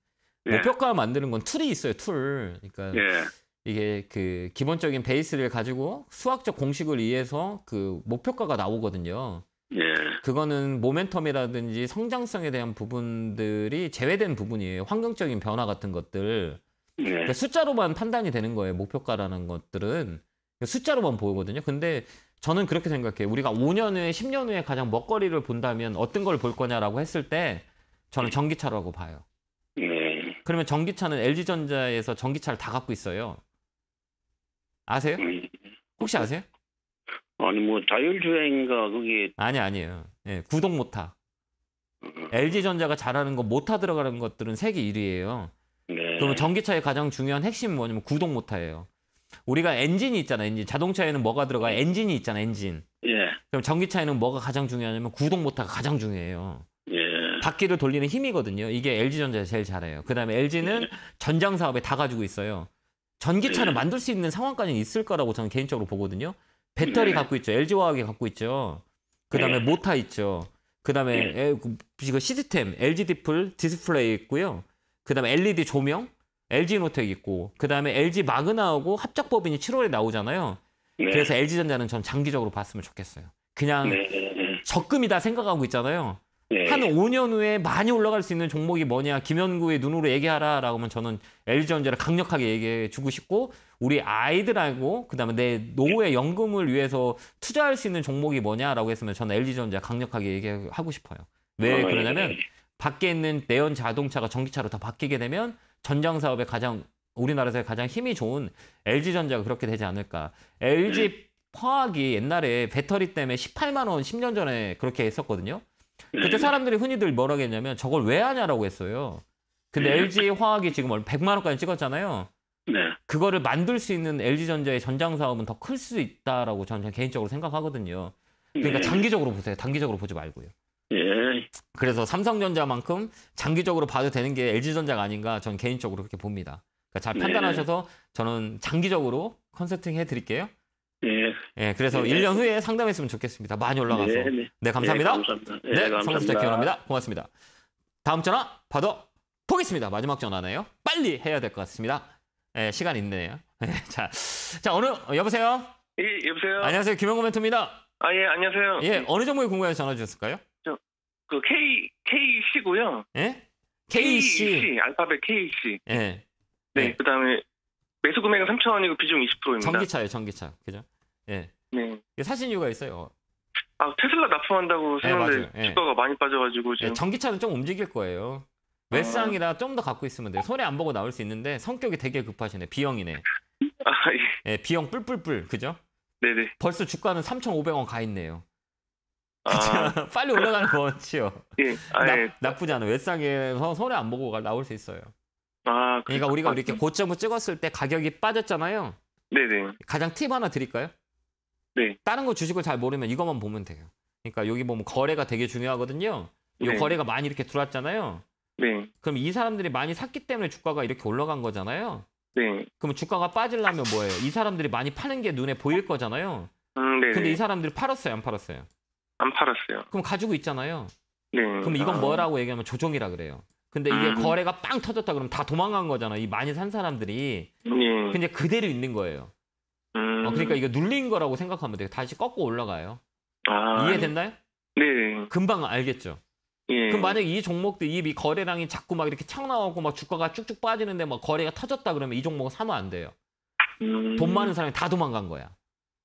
네. 목표가 만드는 건 툴이 있어요, 툴. 그러니까 네. 이게 그 기본적인 베이스를 가지고 수학적 공식을 이해해서 그 목표가가 나오거든요. 예. 그거는 모멘텀이라든지 성장성에 대한 부분들이 제외된 부분이에요. 환경적인 변화 같은 것들. 예. 그러니까 숫자로만 판단이 되는 거예요. 목표가라는 것들은. 그러니까 숫자로만 보거든요. 근데 저는 그렇게 생각해요. 우리가 5년 후에, 10년 후에 가장 먹거리를 본다면 어떤 걸 볼 거냐라고 했을 때 저는 전기차라고 봐요. 네. 그러면 전기차는 LG전자에서 전기차를 다 갖고 있어요. 아세요? 음. 혹시 아세요? 아니 뭐 자율주행인가 그게 아니 아니에요. 예, 구동 모타. LG전자가 음. 잘하는 거 모타 들어가는 것들은 세계 1위예요. 네. 그러면 전기차의 가장 중요한 핵심 뭐냐면 구동 모타예요. 우리가 엔진이 있잖아, 엔진. 자동차에는 뭐가 들어가? 엔진이 있잖아, 엔진. 예. 그럼 전기차에는 뭐가 가장 중요하냐면 구동 모터가 가장 중요해요. 예. 바퀴를 돌리는 힘이거든요. 이게 LG전자에서 제일 잘해요. 그다음에 LG는 예. 전장 사업에 다 가지고 있어요. 전기차를 예. 만들 수 있는 상황까지는 있을 거라고 저는 개인적으로 보거든요. 배터리 예. 갖고 있죠. LG화학이 갖고 있죠. 그다음에 예. 모터 있죠. 그다음에 예. 그, 시스템, LG 디플 디스플레이 있고요. 그다음에 LED 조명, LG노텍 있고 그다음에 LG 마그나하고 합작법인이 7월에 나오잖아요. 네. 그래서 LG전자는 전 장기적으로 봤으면 좋겠어요. 그냥 네. 네, 네. 적금이다 생각하고 있잖아요. 네. 한 5년 후에 많이 올라갈 수 있는 종목이 뭐냐 김현구의 눈으로 얘기하라라고 하면 저는 LG전자를 강력하게 얘기해 주고 싶고 우리 아이들하고 그다음에 내 노후의 연금을 위해서 투자할 수 있는 종목이 뭐냐라고 했으면 저는 LG전자 강력하게 얘기하고 싶어요. 왜 아, 네, 그러냐면 밖에 있는 내연 자동차가 전기차로 다 바뀌게 되면 전장 사업에 가장 우리나라에서 가장 힘이 좋은 LG전자가 그렇게 되지 않을까. LG 화학이 네. 옛날에 배터리 때문에 18만 원 10년 전에 그렇게 했었거든요. 네. 그때 사람들이 흔히들 뭐라고 했냐면 저걸 왜 하냐라고 했어요. 근데 LG 네. 화학이 지금 100만 원까지 찍었잖아요. 네. 그거를 만들 수 있는 LG전자의 전장 사업은 더 클 수 있다라고 저는 개인적으로 생각하거든요. 그러니까 장기적으로 보세요. 단기적으로 보지 말고요. 예. 그래서 삼성전자만큼 장기적으로 봐도 되는 게 LG전자가 아닌가 저는 개인적으로 그렇게 봅니다. 그러니까 잘 네. 판단하셔서 저는 장기적으로 컨설팅 해드릴게요. 예. 예, 그래서 네. 예. 1년 후에 상담했으면 좋겠습니다. 많이 올라가서. 네, 네. 네 감사합니다. 네, 감사합니다. 네, 네 성수자 기원합니다. 고맙습니다. 다음 전화 받아 보겠습니다. 마지막 전화네요. 빨리 해야 될 것 같습니다. 예, 시간 있네요. 자, 자 오늘 여보세요. 예, 여보세요. 안녕하세요, 김영구 멘토입니다. 아, 예, 안녕하세요. 예, 어느 종목이 궁금해서 전화 주셨을까요? 그 K KC고요. 예? KC. 알파벳 KC. 예. 네. 네. 그다음에 매수 금액은 3천 원이고 비중 20%입니다. 전기차예요, 전기차. 그죠? 예. 네. 사신 이유가 있어요. 아 테슬라 납품한다고 했는데 예, 네, 예. 주가가 네. 많이 빠져가지고 지금 네, 전기차는 좀 움직일 거예요. 아. 외상이라 아... 좀더 갖고 있으면 돼요. 손에 안 보고 나올 수 있는데 성격이 되게 급하시네. 비형이네 아, 예. 예, B형 뿔뿔뿔 그죠? 네네. 벌써 주가는 3,500원 가 있네요. 아... 빨리 올라가는 버치요. 예. 아, 나, 예. 나쁘지 않아. 외상에서 손에 안 보고 나올 수 있어요. 아, 그러니까 우리가 이렇게 고점을 찍었을 때 가격이 빠졌잖아요. 네네. 가장 팁 하나 드릴까요? 네. 다른 거 주식을 잘 모르면 이것만 보면 돼요. 그러니까 여기 보면 거래가 되게 중요하거든요. 이 네. 거래가 많이 이렇게 들어왔잖아요. 네. 그럼 이 사람들이 많이 샀기 때문에 주가가 이렇게 올라간 거잖아요. 네. 그럼 주가가 빠질라면 뭐예요? 이 사람들이 많이 파는 게 눈에 보일 거잖아요. 음, 네. 근데 이 사람들이 팔았어요, 안 팔았어요? 안 팔았어요. 그럼 가지고 있잖아요. 네. 그럼 이건 아. 뭐라고 얘기하면 조종이라 그래요. 근데 이게 음. 거래가 빵 터졌다 그러면 다 도망간 거잖아. 이 많이 산 사람들이. 네. 근데 그대로 있는 거예요. 어, 음. 어, 그러니까 이거 눌린 거라고 생각하면 돼요. 다시 꺾고 올라가요. 아. 이해됐나요? 네. 금방 알겠죠. 예. 그럼 만약 이 종목들 이, 거래량이 자꾸 막 이렇게 착 나오고 막 주가가 쭉쭉 빠지는데 막 거래가 터졌다 그러면 이 종목은 사면 안 돼요. 음. 돈 많은 사람이 다 도망간 거야.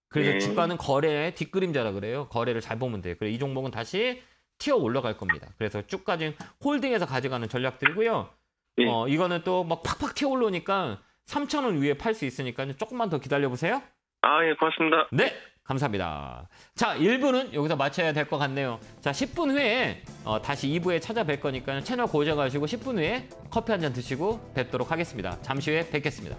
그래서 네. 주가는 거래의 뒷그림자라 그래요. 거래를 잘 보면 돼요. 그래 이 종목은 다시 튀어 올라갈 겁니다. 그래서 쭉까지 홀딩해서 가져가는 전략들이고요. 네. 어, 이거는 또 막 팍팍 튀어 올라오니까 3,000원 위에 팔 수 있으니까 조금만 더 기다려 보세요. 아, 예, 고맙습니다. 네, 감사합니다. 자, 1부는 여기서 마쳐야 될 것 같네요. 자, 10분 후에 어, 다시 2부에 찾아뵐 거니까 채널 고정하시고 10분 후에 커피 한 잔 드시고 뵙도록 하겠습니다. 잠시 후에 뵙겠습니다.